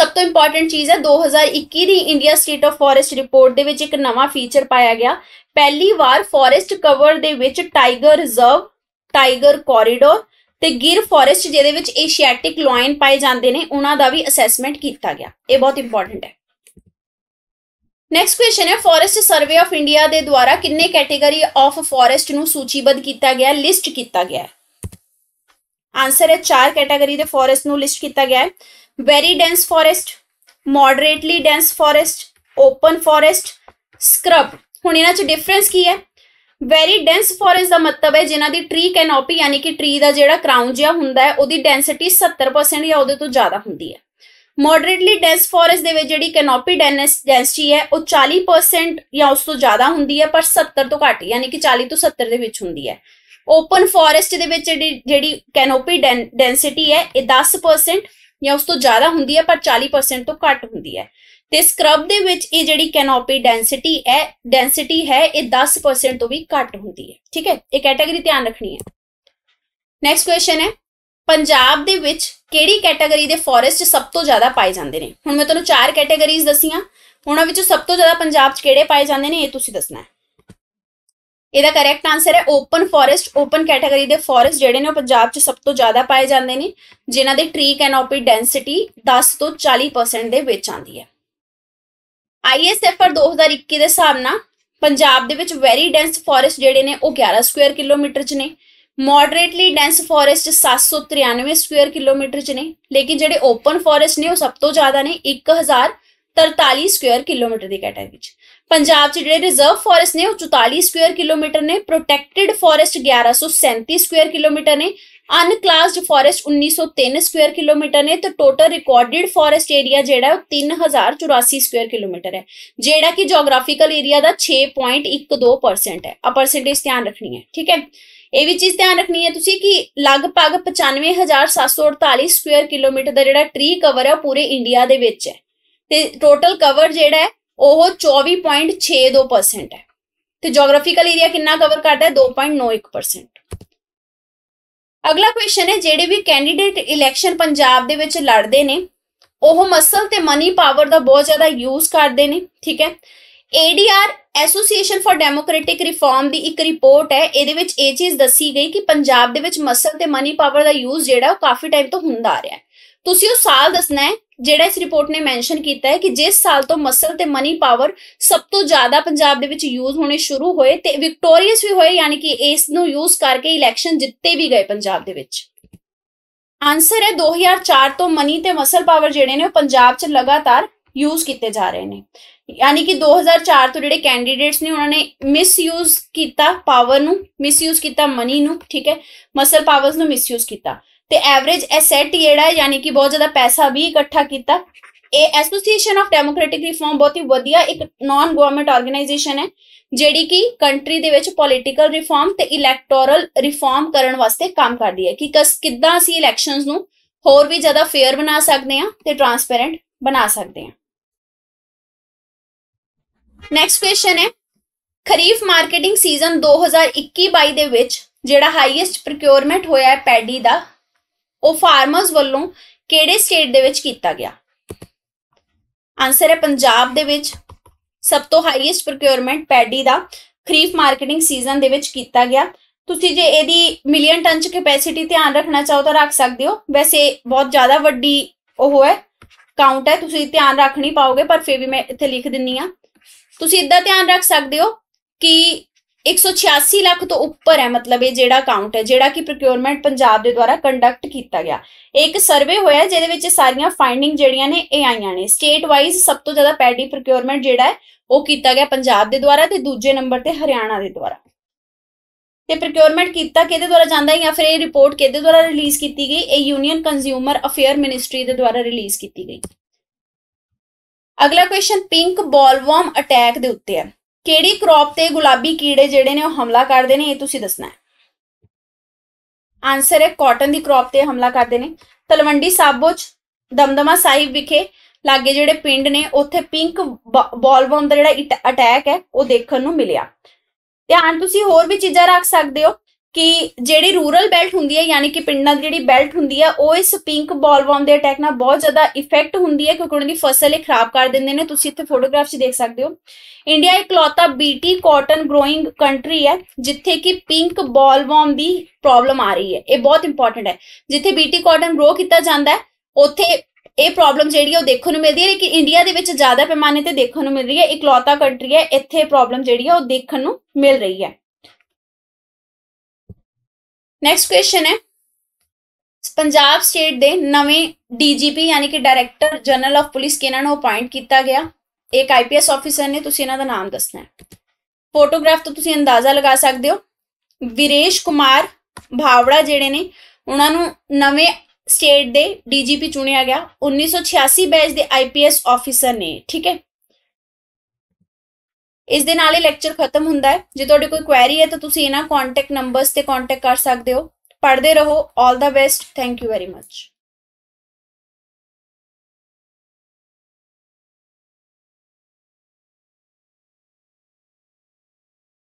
ਸਭ ਤੋਂ ਇੰਪੋਰਟੈਂਟ ਚੀਜ਼ ਹੈ 2021 ਦੀ India state of forest report ਦੇ ਵਿੱਚ ਇੱਕ ਨਵਾਂ ਫੀਚਰ ਪਾਇਆ ਗਿਆ ਪਹਿਲੀ ਵਾਰ ਫੋਰੈਸਟ ਕਵਰ ਦੇ ਵਿੱਚ ਟਾਈਗਰ ਰਿਜ਼ਰਵ ਟਾਈਗਰ ਕੋਰੀਡੋਰ ਤੇ ਗਿਰ ਫੋਰੈਸਟ ਜਿਹਦੇ ਵਿੱਚ ਏਸ਼ੀਆਟਿਕ ਲਾਇਨ ਪਾਏ ਜਾਂਦੇ ਨੇ ਉਹਨਾਂ ਦਾ ਵੀ ਅਸੈਸਮੈਂਟ ਕੀਤਾ ਗਿਆ ਇਹ ਬਹੁਤ ਇੰਪੋਰਟੈਂਟ ਹੈ ਨੈਕਸਟ ਕੁਐਸਚਨ ਹੈ ਫੋਰੈਸਟ ਸਰਵੇ ਆਫ ਇੰਡੀਆ ਦੇ ਦੁਆਰਾ ਕਿੰਨੇ ਕੈਟਾਗਰੀ ਆਫ ਫੋਰੈਸਟ ਨੂੰ ਸੂਚੀਬੱਧ ਕੀਤਾ ਗਿਆ ਲਿਸਟ ਕੀਤਾ ਗਿਆ ਆਨਸਰ ਹੈ ਚਾਰ ਕੈਟਾਗਰੀ ਦੇ ਫੋਰੈਸਟ ਨੂੰ ਲਿਸਟ ਕੀਤਾ ਗਿਆ ਹੈ very dense forest moderately dense forest open forest scrub ਹੁਣ ਇਹਨਾਂ 'ਚ ਡਿਫਰੈਂਸ ਕੀ ਹੈ ਵੈਰੀ ਡੈਂਸ ਫੋਰੈਸਟ ਦਾ ਮਤਲਬ ਹੈ ਜਿਨ੍ਹਾਂ ਦੀ ਟ੍ਰੀ ਕੈਨੋਪੀ ਯਾਨੀ ਕਿ ਟ੍ਰੀ ਦਾ ਜਿਹੜਾ ਕਰਾਊਨ ਜਿਹਾ ਹੁੰਦਾ ਹੈ ਉਹਦੀ ਡੈਂਸਿਟੀ 70% ਜਾਂ ਉਹਦੇ ਤੋਂ ਜ਼ਿਆਦਾ ਹੁੰਦੀ ਹੈ ਮੋਡਰੇਟਲੀ ਡੈਂਸ ਫੋਰੈਸਟ ਦੇ ਵਿੱਚ ਜਿਹੜੀ ਕੈਨੋਪੀ ਡੈਂਸ ਡੈਂਸਿਟੀ ਹੈ ਉਹ 40% ਜਾਂ ਉਸ ਤੋਂ ਜ਼ਿਆਦਾ ਹੁੰਦੀ ਹੈ ਪਰ 70 ਤੋਂ ਘੱਟ ਯਾਨੀ ਕਿ 40 ਤੋਂ 70 ਦੇ ਵਿੱਚ ਹੁੰਦੀ ਹੈ ਓਪਨ ਫੋਰੈਸਟ ਦੇ ਵਿੱਚ ਜਿਹੜੀ ਕੈਨੋਪੀ ਡੈਂਸਿਟੀ ਹੈ ਇਹ 10% ਜਾਂ ਉਸ ਤੋਂ ਜ਼ਿਆਦਾ ਹੁੰਦੀ ਹੈ ਪਰ 40% ਤੋਂ ਘੱਟ ਹੁੰਦੀ ਹੈ ਤੇ ਸਕ੍ਰਬ ਦੇ ਵਿੱਚ ਇਹ ਜਿਹੜੀ ਕੈਨੋਪੀ ਡੈਂਸਿਟੀ ਹੈ ਡੈਂਸਿਟੀ ਹੈ ਇਹ 10% ਤੋਂ ਵੀ ਘੱਟ ਹੁੰਦੀ ਹੈ ਠੀਕ ਹੈ ਇਹ ਕੈਟਾਗਰੀ ਧਿਆਨ ਰੱਖਣੀ ਹੈ ਨੈਕਸਟ ਕੁਐਸਚਨ ਹੈ ਪੰਜਾਬ ਦੇ ਵਿੱਚ ਕਿਹੜੀ ਕੈਟਾਗਰੀ ਦੇ ਫੋਰੈਸਟ ਸਭ ਤੋਂ ਜ਼ਿਆਦਾ ਪਾਏ ਜਾਂਦੇ ਨੇ ਹੁਣ ਮੈਂ ਤੁਹਾਨੂੰ ਚਾਰ ਕੈਟਾਗਰੀਜ਼ ਦਸੀਆਂ ਉਹਨਾਂ ਵਿੱਚੋਂ ਸਭ ਤੋਂ ਜ਼ਿਆਦਾ ਪੰਜਾਬ 'ਚ ਕਿਹੜੇ ਪਾਏ ਜਾਂਦੇ ਨੇ ਇਹ ਤੁਸੀਂ ਦੱਸਣਾ ਹੈ ਇਹਦਾ ਕਰੈਕਟ ਆਨਸਰ ਹੈ ਓਪਨ ਫੋਰੈਸਟ ਓਪਨ ਕੈਟਾਗਰੀ ਦੇ ਫੋਰੈਸਟ ਜਿਹੜੇ ਨੇ ਉਹ ਪੰਜਾਬ 'ਚ ਸਭ ਤੋਂ ਜ਼ਿਆਦਾ ਪਾਏ ਜਾਂਦੇ ਨੇ ਜਿਨ੍ਹਾਂ ਦੇ ਟ੍ਰੀ ਕੈਨੋਪੀ ਡੈਂਸਿਟੀ 10 ਤੋਂ 40% ਦੇ ਵਿੱਚ ਆਉਂਦੀ ਹੈ ISFR 2021 ਦੇ ਹਿਸਾਬ ਨਾਲ ਪੰਜਾਬ ਦੇ ਵਿੱਚ ਵੈਰੀ ਡੈਂਸ ਫੋਰੈਸਟ ਜਿਹੜੇ ਨੇ ਉਹ 11 ਸਕੁਅਰ ਕਿਲੋਮੀਟਰ ਚ ਨੇ moderately dense forest 793 square kilometre ਚ ਨੇ ਲੇਕਿਨ ਜਿਹੜੇ ਓਪਨ ਫੋਰੈਸਟ ਨੇ ਉਹ ਸਭ ਤੋਂ ਜ਼ਿਆਦਾ ਨੇ 1043 ਸਕੁਅਰ ਕਿਲੋਮੀਟਰ ਦੀ ਕੈਟਾਗਰੀ ਵਿੱਚ ਪੰਜਾਬ 'ਚ ਜਿਹੜੇ ਰਿਜ਼ਰਵ ਫੋਰੈਸਟ ਨੇ ਉਹ 44 ਸਕੁਅਰ ਕਿਲੋਮੀਟਰ ਨੇ ਪ੍ਰੋਟੈਕਟਿਡ ਫੋਰੈਸਟ 1137 ਸਕੁਅਰ ਕਿਲੋਮੀਟਰ ਨੇ ਅਨਕਲਾਸਡ ਫੋਰੈਸਟ 1903 ਸਕੁਅਰ ਕਿਲੋਮੀਟਰ ਨੇ ਤੇ ਟੋਟਲ ਰਿਕਾਰਡਡ ਫੋਰੈਸਟ ਏਰੀਆ ਜਿਹੜਾ ਉਹ 3084 ਸਕੁਅਰ ਕਿਲੋਮੀਟਰ ਹੈ ਜਿਹੜਾ ਕਿ ਜੀਓਗ੍ਰਾਫੀਕਲ ਏਰੀਆ ਦਾ 6.12% ਹੈ ਆ ਪਰਸੈਂਟੇਜ ਧਿਆਨ ਰੱਖਣੀ ਹੈ ਠੀਕ ਹੈ ਇਹ ਵੀ ਚੀਜ਼ ਧਿਆਨ ਰੱਖਣੀ ਹੈ ਤੁਸੀਂ ਕਿ ਲਗਭਗ 95748 ਸਕੁਅਰ ਕਿਲੋਮੀਟਰ ਦਾ ਜਿਹੜਾ ਟ੍ਰੀ ਕਵਰ ਹੈ ਪੂਰੇ ਇੰਡੀਆ ਦੇ ਵਿੱਚ ਹੈ ਤੇ ਟੋਟਲ ਕਵਰ ਜਿਹੜਾ ਹੈ ਉਹ 24.62% ਹੈ ਤੇ ਜੀਓਗ੍ਰਾਫੀਕਲ ਏਰੀਆ ਕਿੰਨਾ ਕਵਰ ਕਰਦਾ ਹੈ 2.91% ਅਗਲਾ ਕੁਐਸਚਨ ਹੈ ਜਿਹੜੇ ਵੀ ਕੈਂਡੀਡੇਟ ਇਲੈਕਸ਼ਨ ਪੰਜਾਬ ਦੇ ਵਿੱਚ ਲੜਦੇ ਨੇ ਉਹ ਮਸਲ ਤੇ ਮਨੀ ਪਾਵਰ ਦਾ ਬਹੁਤ ਜ਼ਿਆਦਾ ਯੂਜ਼ ਕਰਦੇ ਨੇ ਠੀਕ ਹੈ ADR association for democratic reform ਦੀ ਇੱਕ ਰਿਪੋਰਟ ਹੈ ਇਹਦੇ ਵਿੱਚ ਇਹ ਚੀਜ਼ ਦੱਸੀ ਗਈ ਕਿ ਪੰਜਾਬ ਦੇ ਵਿੱਚ ਮਸਲ ਤੇ ਮਨੀ ਪਾਵਰ ਦਾ ਯੂਜ਼ ਜਿਹੜਾ ਉਹ ਕਾਫੀ ਟਾਈਮ ਤੋਂ ਹੁੰਦਾ ਆ ਰਿਹਾ ਹੈ ਤੁਸੀਂ ਉਹ ਸਾਲ ਦੱਸਣਾ ਹੈ ਜਿਹੜਾ ਇਸ ਰਿਪੋਰਟ ਨੇ ਮੈਂਸ਼ਨ ਕੀਤਾ ਹੈ ਕਿ ਜਿਸ ਸਾਲ ਤੋਂ ਮਸਲ ਤੇ ਮਨੀ ਪਾਵਰ ਸਭ ਤੋਂ ਜ਼ਿਆਦਾ ਪੰਜਾਬ ਦੇ ਵਿੱਚ ਯੂਜ਼ ਹੋਣੇ ਸ਼ੁਰੂ ਹੋਏ ਤੇ ਵਿਕਟੋਰੀਅਸ ਵੀ ਹੋਏ ਯਾਨੀ ਕਿ ਇਸ ਨੂੰ ਯੂਜ਼ ਕਰਕੇ ਇਲੈਕਸ਼ਨ ਜਿੱਤੇ ਵੀ ਗਏ ਪੰਜਾਬ ਦੇ ਵਿੱਚ ਆਨਸਰ ਹੈ 2004 ਤੋਂ ਮਨੀ ਤੇ ਮਸਲ ਪਾਵਰ ਜਿਹੜੇ ਨੇ ਉਹ ਪੰਜਾਬ 'ਚ ਲਗਾਤਾਰ ਯੂਜ਼ ਕੀਤੇ ਜਾ ਰਹੇ ਨੇ ਯਾਨੀ ਕਿ 2004 ਤੋਂ ਜਿਹੜੇ ਕੈਂਡੀਡੇਟਸ ਨੇ ਉਹਨਾਂ ਨੇ ਮਿਸਯੂਜ਼ ਕੀਤਾ ਪਾਵਰ ਨੂੰ ਮਿਸਯੂਜ਼ ਕੀਤਾ ਮਨੀ ਨੂੰ ਠੀਕ ਹੈ ਮਸਲ ਪਾਵਰਸ ਨੂੰ ਮਿਸਯੂਜ਼ ਕੀਤਾ ਤੇ ਐਵਰੇਜ ਐਸੈਟ ਜਿਹੜਾ ਯਾਨੀ ਕਿ ਬਹੁਤ ਜ਼ਿਆਦਾ ਪੈਸਾ ਵੀ ਇਕੱਠਾ ਕੀਤਾ ਇਹ ਐਸੋਸੀਏਸ਼ਨ ਆਫ ਡੈਮੋਕ੍ਰੈਟਿਕ ਰਿਫਾਰਮ ਬਹੁਤ ਹੀ ਵਧੀਆ ਇੱਕ ਨਾਨ ਗਵਰਨਮੈਂਟ ਆਰਗੇਨਾਈਜੇਸ਼ਨ ਹੈ ਜਿਹੜੀ ਕਿ ਕੰਟਰੀ ਦੇ ਵਿੱਚ ਪੋਲਿਟੀਕਲ ਰਿਫਾਰਮ ਤੇ ਇਲੈਕਟੋਰਲ ਰਿਫਾਰਮ ਕਰਨ ਵਾਸਤੇ ਕੰਮ ਕਰਦੀ ਹੈ ਕਿ ਕਿਸ ਕਿੱਦਾਂ ਅਸੀਂ ਇਲੈਕਸ਼ਨਸ ਨੂੰ ਹੋਰ ਵੀ ਜ਼ਿਆਦਾ ਫੇਅਰ ਬਣਾ ਸਕਦੇ ਹਾਂ ਤੇ ਟਰਾਂਸਪੇਰੈਂਟ ਬਣਾ ਸਕਦੇ ਹਾਂ ਨੈਕਸਟ ਕੁਐਸਚਨ ਹੈ ਖਰੀਫ ਮਾਰਕੀਟਿੰਗ ਸੀਜ਼ਨ 2021-22 ਦੇ ਵਿੱਚ ਜਿਹੜਾ ਹਾਈਐਸਟ ਪ੍ਰੋਕਿਉਰਮੈਂਟ ਹੋਇਆ ਹੈ ਪੈਡੀ ਦਾ ਉਹ ਫਾਰਮਰਸ ਵੱਲੋਂ ਕਿਹੜੇ ਸਟੇਟ ਦੇ ਵਿੱਚ ਕੀਤਾ ਗਿਆ ਆਨਸਰ ਹੈ ਪੰਜਾਬ ਦੇ ਵਿੱਚ ਸਭ ਤੋਂ ਹਾਈਐਸਟ ਪ੍ਰੋਕਿਊਰਮੈਂਟ ਪੈਡੀ ਦਾ ਖਰੀਫ ਮਾਰਕੀਟਿੰਗ ਸੀਜ਼ਨ ਦੇ ਵਿੱਚ ਕੀਤਾ ਗਿਆ ਤੁਸੀਂ ਜੇ ਇਹਦੀ ਮਿਲੀਅਨ ਟਨ ਚ ਕੈਪੈਸਿਟੀ ਧਿਆਨ ਰੱਖਣਾ ਚਾਹੋ ਤਾਂ ਰੱਖ ਸਕਦੇ ਹੋ ਵੈਸੇ ਬਹੁਤ ਜ਼ਿਆਦਾ ਵੱਡੀ ਉਹ ਹੈ ਕਾਊਂਟ ਹੈ ਤੁਸੀਂ ਧਿਆਨ ਰੱਖ ਨਹੀਂ ਪਾਓਗੇ ਪਰ ਫੇ ਵੀ ਮੈਂ ਇੱਥੇ ਲਿਖ ਦਿੰਨੀ ਆ ਤੁਸੀਂ ਇਦਾਂ ਧਿਆਨ ਰੱਖ ਸਕਦੇ ਹੋ ਕਿ 186 ਲੱਖ ਤੋਂ ਉੱਪਰ ਹੈ ਮਤਲਬ ਇਹ ਜਿਹੜਾ ਕਾਊਂਟ ਹੈ ਜਿਹੜਾ ਕਿ ਪ੍ਰੋਕਿਉਰਮੈਂਟ ਪੰਜਾਬ ਦੇ ਦੁਆਰਾ ਕੰਡਕਟ ਕੀਤਾ ਗਿਆ ਇੱਕ ਸਰਵੇ ਹੋਇਆ ਜਿਹਦੇ ਵਿੱਚ ਸਾਰੀਆਂ ਫਾਈਂਡਿੰਗ ਜਿਹੜੀਆਂ ਨੇ ਇਹ ਆਈਆਂ ਨੇ ਸਟੇਟ ਵਾਈਜ਼ ਸਭ ਤੋਂ ਜ਼ਿਆਦਾ ਪੈਡੀ ਪ੍ਰੋਕਿਉਰਮੈਂਟ ਜਿਹੜਾ ਹੈ ਉਹ ਕੀਤਾ ਗਿਆ ਪੰਜਾਬ ਦੇ ਦੁਆਰਾ ਤੇ ਦੂਜੇ ਨੰਬਰ ਤੇ ਹਰਿਆਣਾ ਦੇ ਦੁਆਰਾ ਤੇ ਪ੍ਰੋਕਿਉਰਮੈਂਟ ਕੀਤਾ ਕਿਹਦੇ ਦੁਆਰਾ ਜਾਂਦਾ ਹੈ ਜਾਂ ਫਿਰ ਇਹ ਰਿਪੋਰਟ ਕਿਹਦੇ ਦੁਆਰਾ ਰਿਲੀਜ਼ ਕੀਤੀ ਗਈ ਇਹ ਯੂਨੀਅਨ ਕੰਜ਼ਿਊਮਰ ਅਫੇਅਰ ਮਿਨਿਸਟਰੀ ਦੇ ਦੁਆਰਾ ਰਿਲੀਜ਼ ਕੀਤੀ ਗਈ ਅਗਲਾ ਕੁਐਸਚਨ ਪਿੰਕ ਬੋਲਵਰਮ ਅਟੈਕ ਦੇ ਉੱਤੇ ਹੈ ਕਿਹੜੀ ਕ੍ਰੌਪ ਤੇ ਗੁਲਾਬੀ ਕੀੜੇ ਜਿਹੜੇ ਨੇ ਉਹ ਹਮਲਾ ਕਰਦੇ ਨੇ ਇਹ ਤੁਸੀਂ ਦੱਸਣਾ ਹੈ ਆਨਸਰ ਹੈ ਕਾਟਨ ਦੀ ਕ੍ਰੌਪ ਤੇ ਹਮਲਾ ਕਰਦੇ ਨੇ ਤਲਵੰਡੀ ਸਾਬੋ ਚ ਦਮਦਮਾ ਸਾਹਿਬ ਵਿਖੇ ਲਾਗੇ ਜਿਹੜੇ ਪਿੰਡ ਨੇ ਉੱਥੇ ਪਿੰਕ ਬਾਲਵਮ ਦਾ ਜਿਹੜਾ ਅਟੈਕ ਹੈ ਉਹ ਦੇਖਣ ਨੂੰ ਮਿਲਿਆ ਧਿਆਨ ਤੁਸੀਂ ਹੋਰ ਵੀ ਚੀਜ਼ਾਂ ਰੱਖ ਸਕਦੇ ਹੋ ਕਿ ਜਿਹੜੀ ਰੂਰਲ ਬੈਲਟ ਹੁੰਦੀ ਹੈ ਯਾਨੀ ਕਿ ਪਿੰਡਾਂ ਦੀ ਜਿਹੜੀ ਬੈਲਟ ਹੁੰਦੀ ਹੈ ਉਹ ਇਸ ਪਿੰਕ ਬੋਲਵਰਮ ਦੇ ਅਟੈਕ ਨਾਲ ਬਹੁਤ ਜ਼ਿਆਦਾ ਇਫੈਕਟ ਹੁੰਦੀ ਹੈ ਕਿਉਂਕਿ ਉਹਨਾਂ ਦੀ ਫਸਲ ਇਹ ਖਰਾਬ ਕਰ ਦਿੰਦੇ ਨੇ ਤੁਸੀਂ ਇੱਥੇ ਫੋਟੋਗ੍ਰਾਫਸ 'ਚ ਦੇਖ ਸਕਦੇ ਹੋ ਇੰਡੀਆ ਇਕਲੌਤਾ ਬੀਟੀ ਕਾਟਨ ਗਰੋਇੰਗ ਕੰਟਰੀ ਹੈ ਜਿੱਥੇ ਕਿ ਪਿੰਕ ਬੋਲਵਰਮ ਦੀ ਪ੍ਰੋਬਲਮ ਆ ਰਹੀ ਹੈ ਇਹ ਬਹੁਤ ਇੰਪੋਰਟੈਂਟ ਹੈ ਜਿੱਥੇ ਬੀਟੀ ਕਾਟਨ ਗਰੋ ਕੀਤਾ ਜਾਂਦਾ ਹੈ ਉੱਥੇ ਇਹ ਪ੍ਰੋਬਲਮ ਜਿਹੜੀ ਹੈ ਉਹ ਦੇਖਣ ਨੂੰ ਮਿਲਦੀ ਹੈ ਲੇਕਿਨ ਇੰਡੀਆ ਦੇ ਵਿੱਚ ਜ਼ਿਆਦਾ ਪੈਮਾਨੇ ਤੇ ਦੇਖਣ ਨੂੰ ਮਿਲ ਰਹੀ ਹੈ ਇਕਲੌਤਾ ਕੰਟਰੀ ਹੈ ਇੱਥੇ ਪ੍ਰੋਬਲਮ ਜਿਹੜੀ ਹੈ ਉਹ ਦੇਖਣ ਨੂੰ ਮਿਲ ਰਹੀ ਹੈ ਨੈਕਸਟ ਕੁਐਸਚਨ ਹੈ ਪੰਜਾਬ ਸਟੇਟ ਦੇ ਨਵੇਂ ਡੀਜੀਪੀ ਯਾਨੀ ਕਿ ਡਾਇਰੈਕਟਰ ਜਨਰਲ ਆਫ ਪੁਲਿਸ ਕਿਹਨਾਂ ਨੂੰ ਅਪਾਇੰਟ ਕੀਤਾ ਗਿਆ ਇੱਕ ਆਈਪੀਐਸ ਆਫੀਸਰ ਨੇ ਤੁਸੀਂ ਇਹਨਾਂ ਦਾ ਨਾਮ ਦੱਸਣਾ ਹੈ ਫੋਟੋਗ੍ਰਾਫ ਤੋਂ ਤੁਸੀਂ ਅੰਦਾਜ਼ਾ ਲਗਾ ਸਕਦੇ ਹੋ ਵਿਰੇਸ਼ ਕੁਮਾਰ ਭਾਵੜਾ ਜਿਹੜੇ ਨੇ ਉਹਨਾਂ ਨੂੰ ਨਵੇਂ ਸਟੇਟ ਦੇ ਡੀਜੀਪੀ ਚੁਣਿਆ ਗਿਆ 1986 ਬੈਚ ਦੇ ਆਈਪੀਐਸ ਆਫੀਸਰ ਨੇ ਠੀਕ ਹੈ ਇਸ ਦੇ ਨਾਲ ਹੀ ਲੈਕਚਰ ਖਤਮ ਹੁੰਦਾ ਹੈ ਜੇ ਤੁਹਾਡੇ ਕੋਈ ਕੁਐਰੀ ਹੈ ਤਾਂ ਤੁਸੀਂ ਇਹਨਾਂ ਕੰਟੈਕਟ ਨੰਬਰਸ ਤੇ ਕੰਟੈਕਟ ਕਰ ਸਕਦੇ ਹੋ ਪੜ੍ਹਦੇ ਰਹੋ all the best thank you very much